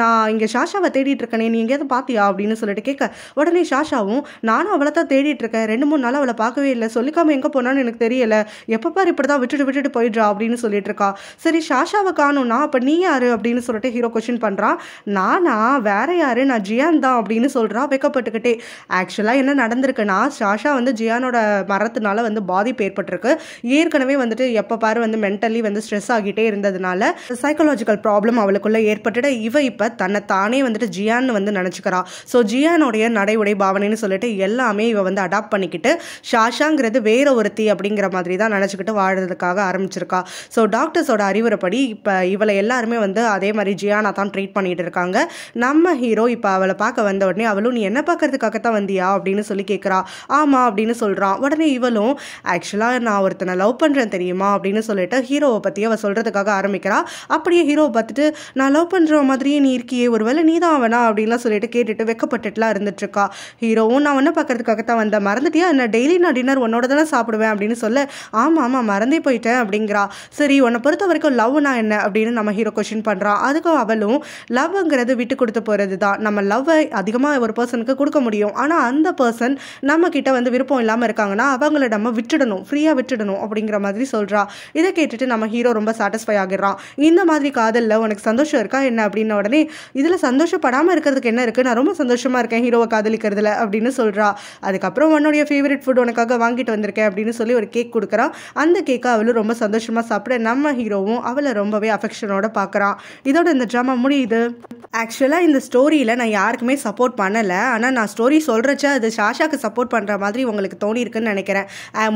Speaker 1: நான் இங்கே ஷாஷாவை தேடிட்டு இருக்கனே நீ எங்கேயாவது பார்த்தியா அப்படின்னு சொல்லிட்டு கேட்க உடனே ஷாஷாவும் நானும் அவளை தான் தேடிட்டு இருக்கேன் ரெண்டு மூணு நாள் அவளை பார்க்கவே இல்லை சொல்லிக்காம எங்கே போனான்னு எனக்கு தெரியல எப்போ பார் இப்படி தான் விட்டுட்டு விட்டுட்டு போயிடுறா அப்படின்னு சொல்லிட்டு இருக்கா சரி ஷாஷாவை காணும்னா அப்போ நீ யாரு அப்படின்னு சொல்லிட்டு ஹீரோ கொஷின் பண்ணுறான் நானா வேற யாரு நான் ஜியான் தான் அப்படின்னு சொல்கிறா வைக்கப்பட்டுக்கிட்டே ஆக்சுவலாக என்ன நடந்திருக்குன்னா ஷாஷா வந்து ஜியானோட மரத்தினால வந்து பாதிப்பு ஏற்பட்டிருக்கு ஏற்கனவே வந்துட்டு எப்போ பாரு வந்து மென்டலி வந்து ஸ்ட்ரெஸ் ஆகிட்டே இருந்ததுனால சைக்கலாஜிக்கல் ப்ராப்ளம் அவளுக்குள்ள உள்ள ஏற்பட்டுட இவ இப்போ தன்னை தானே வந்துட்டு ஜியான்னு வந்து நினைச்சுக்கிறா ஸோ ஜியானுடைய நடை உடை பாவனைன்னு சொல்லிட்டு எல்லாமே இவ வந்து அடாப்ட் பண்ணிக்கிட்டு ஷாஷாங்கிறது வேற ஒருத்தி அப்படிங்கிற மாதிரி தான் நினச்சிக்கிட்டு வாழ்கிறதுக்காக ஆரம்பிச்சிருக்கா ஸோ டாக்டர்ஸோட அறிவுரைப்படி இப்போ இவளை எல்லாருமே வந்து அதே மாதிரி ஜியானா தான் ட்ரீட் பண்ணிகிட்டு இருக்காங்க நம்ம ஹீரோ இப்போ அவளை பார்க்க வந்த உடனே அவளும் நீ என்ன பார்க்கறதுக்காக தான் வந்தியா அப்படின்னு சொல்லி கேட்குறா ஆமாம் அப்படின்னு சொல்றான் உடனே இவளும் ஆக்சுவலாக நான் ஒருத்தனை லவ் பண்ணுறேன் தெரியுமா அப்படின்னு சொல்லிட்டு ஹீரோவை பற்றி அவள் சொல்கிறதுக்காக ஆரம்பிக்கிறா அப்படியே ஹீரோவை பார்த்துட்டு நான் நான் லவ் பண்ணுற மாதிரியே நீ இருக்கியே ஒருவேளை நீ தான் அவனா அப்படின்லாம் சொல்லிட்டு கேட்டுட்டு வெக்கப்பட்டுட்டுலாம் இருந்துட்டுருக்கா ஹீரோவும் நான் ஒன்றை பார்க்குறதுக்காக தான் வந்தேன் மறந்துட்டியா நான் டெய்லி நான் டின்னர் உன்னோட தானே சாப்பிடுவேன் அப்படின்னு சொல்ல ஆமாம் ஆமாம் மறந்தே போயிட்டேன் அப்படிங்கிறா சரி உன்னை பொறுத்த வரைக்கும் லவ்னா என்ன அப்படின்னு நம்ம ஹீரோ கொஷின் பண்ணுறான் அதுக்கும் அவளும் லவ்ங்கிறது விட்டு கொடுத்து போகிறது தான் நம்ம லவ்வை அதிகமாக ஒரு பர்சனுக்கு கொடுக்க முடியும் ஆனால் அந்த பர்சன் நம்ம கிட்ட வந்து விருப்பம் இல்லாமல் இருக்காங்கன்னா அவங்கள நம்ம விட்டுடணும் ஃப்ரீயாக விட்டுடணும் அப்படிங்கிற மாதிரி சொல்கிறா இதை கேட்டுட்டு நம்ம ஹீரோ ரொம்ப சாட்டிஸ்ஃபை ஆகிடுறான் இந்த மாதிரி காதலில் உனக்கு சந்தோஷம் சந்தோஷம் இருக்கா என்ன அப்படின்ன உடனே இதில் சந்தோஷப்படாமல் இருக்கிறதுக்கு என்ன இருக்குது நான் ரொம்ப சந்தோஷமாக இருக்கேன் ஹீரோவை காதலிக்கிறதுல அப்படின்னு சொல்கிறா அதுக்கப்புறம் உன்னுடைய ஃபேவரட் ஃபுட் உனக்காக வாங்கிட்டு வந்திருக்கேன் அப்படின்னு சொல்லி ஒரு கேக் கொடுக்குறான் அந்த கேக்கை அவளும் ரொம்ப சந்தோஷமாக சாப்பிட நம்ம ஹீரோவும் அவளை ரொம்பவே அஃபெக்ஷனோட பார்க்குறான் இதோட இந்த ட்ராமா முடியுது ஆக்சுவலாக இந்த ஸ்டோரியில் நான் யாருக்குமே சப்போர்ட் பண்ணலை ஆனால் நான் ஸ்டோரி சொல்கிறச்ச அது ஷாஷாக்கு சப்போர்ட் பண்ணுற மாதிரி உங்களுக்கு தோணியிருக்குன்னு நினைக்கிறேன்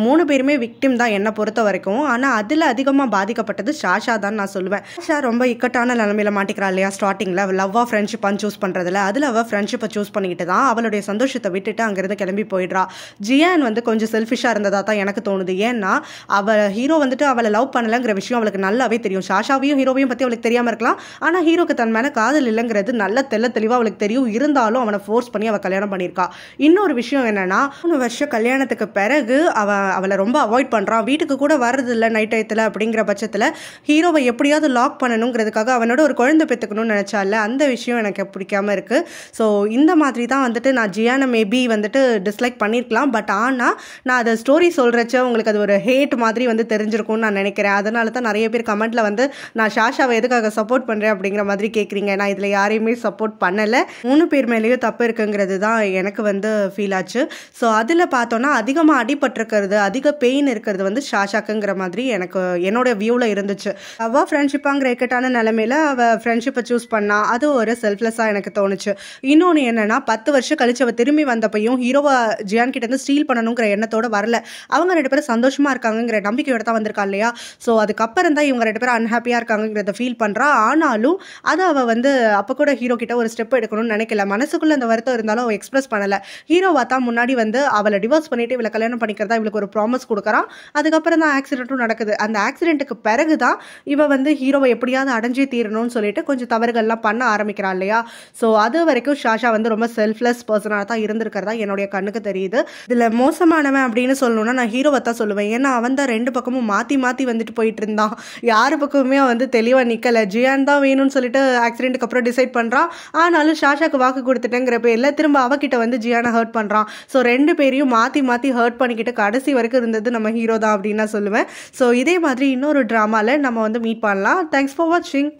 Speaker 1: மூணு பேருமே விக்டிம் தான் என்னை பொறுத்த வரைக்கும் ஆனால் அதில் அதிகமாக பாதிக்கப்பட்டது ஷாஷா தான் நான் சொல்லுவேன் ஷா ரொம்ப இக்கட்டான நிலைமையில பிரச்சனையில் மாட்டிக்கிறா இல்லையா ஸ்டார்டிங்கில் லவ்வாக ஃப்ரெண்ட்ஷிப்பான்னு சூஸ் பண்ணுறதுல அதில் அவள் ஃப்ரெண்ட்ஷிப்பை சூஸ் பண்ணிக்கிட்டு தான் அவளுடைய சந்தோஷத்தை விட்டுட்டு அங்கேருந்து கிளம்பி போயிடுறா ஜியான் வந்து கொஞ்சம் செல்ஃபிஷாக இருந்ததாக தான் எனக்கு தோணுது ஏன்னா அவள் ஹீரோ வந்துட்டு அவளை லவ் பண்ணலைங்கிற விஷயம் அவளுக்கு நல்லாவே தெரியும் ஷாஷாவையும் ஹீரோவையும் பற்றி அவளுக்கு தெரியாமல் இருக்கலாம் ஆனால் ஹீரோக்கு தன் மேலே காதல் இல்லைங்கிறது நல்ல தெல்ல தெளிவாக அவளுக்கு தெரியும் இருந்தாலும் அவனை ஃபோர்ஸ் பண்ணி அவள் கல்யாணம் பண்ணியிருக்கா இன்னொரு விஷயம் என்னென்னா மூணு வருஷம் கல்யாணத்துக்கு பிறகு அவன் அவளை ரொம்ப அவாய்ட் பண்ணுறான் வீட்டுக்கு கூட வர்றதில்லை நைட் டயத்தில் அப்படிங்கிற பட்சத்தில் ஹீரோவை எப்படியாவது லாக் பண்ணணுங்கிறதுக்காக அவனோட ஒரு குழந்தை பெற்றுக்கணும்னு நினச்சால அந்த விஷயம் எனக்கு பிடிக்காம இருக்குது ஸோ இந்த மாதிரி தான் வந்துட்டு நான் ஜியானை மேபி வந்துட்டு டிஸ்லைக் பண்ணியிருக்கலாம் பட் ஆனால் நான் அதை ஸ்டோரி சொல்கிறச்ச உங்களுக்கு அது ஒரு ஹேட் மாதிரி வந்து தெரிஞ்சிருக்கும்னு நான் நினைக்கிறேன் அதனால தான் நிறைய பேர் கமெண்ட்டில் வந்து நான் ஷாஷாவை எதுக்காக சப்போர்ட் பண்ணுறேன் அப்படிங்கிற மாதிரி கேட்குறீங்க நான் இதில் யாரையுமே சப்போர்ட் பண்ணலை மூணு பேர் மேலேயும் தப்பு இருக்குங்கிறது தான் எனக்கு வந்து ஃபீல் ஆச்சு ஸோ அதில் பார்த்தோன்னா அதிகமாக அடிபட்டிருக்கிறது அதிக பெயின் இருக்கிறது வந்து ஷாஷாக்குங்கிற மாதிரி எனக்கு என்னோட வியூவில் இருந்துச்சு அவள் ஃப்ரெண்ட்ஷிப்பாங்கிற இக்கட்டான நிலமையில அவள் ஃப்ரெண்ட்ஷிப்பை சூஸ் பண்ணால் அது ஒரு செல்ஃப்லெஸ்ஸாக எனக்கு தோணுச்சு இன்னொன்று என்னென்னா பத்து வருஷம் கழிச்சு அவள் திரும்பி வந்தப்பையும் ஹீரோவை ஜியான் இருந்து ஸ்டீல் பண்ணணுங்கிற எண்ணத்தோடு வரல அவங்க ரெண்டு பேரும் சந்தோஷமாக இருக்காங்கங்கிற நம்பிக்கையோட தான் வந்திருக்கா இல்லையா ஸோ அதுக்கப்புறம் தான் இவங்க ரெண்டு பேரும் அன்ஹாப்பியாக இருக்காங்கிறத ஃபீல் பண்ணுறா ஆனாலும் அதை அவள் வந்து அப்போ கூட ஹீரோ கிட்ட ஒரு ஸ்டெப் எடுக்கணும்னு நினைக்கல மனசுக்குள்ளே அந்த வருத்தம் இருந்தாலும் அவள் எக்ஸ்பிரஸ் பண்ணலை ஹீரோவா தான் முன்னாடி வந்து அவளை டிவோர்ஸ் பண்ணிவிட்டு இவளை கல்யாணம் பண்ணிக்கிறதா இவளுக்கு ஒரு ப்ராமிஸ் கொடுக்குறான் அதுக்கப்புறம் தான் ஆக்சிடென்ட்டும் நடக்குது அந்த ஆக்சிடென்ட்டுக்கு பிறகு தான் இவள் வந்து ஹீரோவை எப்படியாவது அடைஞ்சே தீரணும்னு சொல்லி சொல்லிட்டு கொஞ்சம் தவறுகள்லாம் பண்ண ஆரம்பிக்கிறா இல்லையா ஸோ அது வரைக்கும் ஷாஷா வந்து ரொம்ப செல்ஃப்லெஸ் பர்சனாக தான் இருந்திருக்கிறதா என்னுடைய கண்ணுக்கு தெரியுது இதில் மோசமானவன் அப்படின்னு சொல்லணும்னா நான் ஹீரோவை தான் சொல்லுவேன் ஏன்னா அவன் தான் ரெண்டு பக்கமும் மாற்றி மாற்றி வந்துட்டு போயிட்டு இருந்தான் யார் பக்கமுமே வந்து தெளிவாக நிற்கலை ஜியான் தான் வேணும்னு சொல்லிட்டு ஆக்சிடென்ட்டுக்கு அப்புறம் டிசைட் பண்ணுறான் ஆனாலும் ஷாஷாக்கு வாக்கு கொடுத்துட்டேங்கிற எல்லாம் திரும்ப அவகிட்ட வந்து ஜியானை ஹர்ட் பண்ணுறான் ஸோ ரெண்டு பேரையும் மாற்றி மாற்றி ஹர்ட் பண்ணிக்கிட்டு கடைசி வரைக்கும் இருந்தது நம்ம ஹீரோ தான் அப்படின்னு நான் சொல்லுவேன் ஸோ இதே மாதிரி இன்னொரு ட்ராமாவில் நம்ம வந்து மீட் பண்ணலாம் தேங்க்ஸ் ஃபார் வாட்சிங்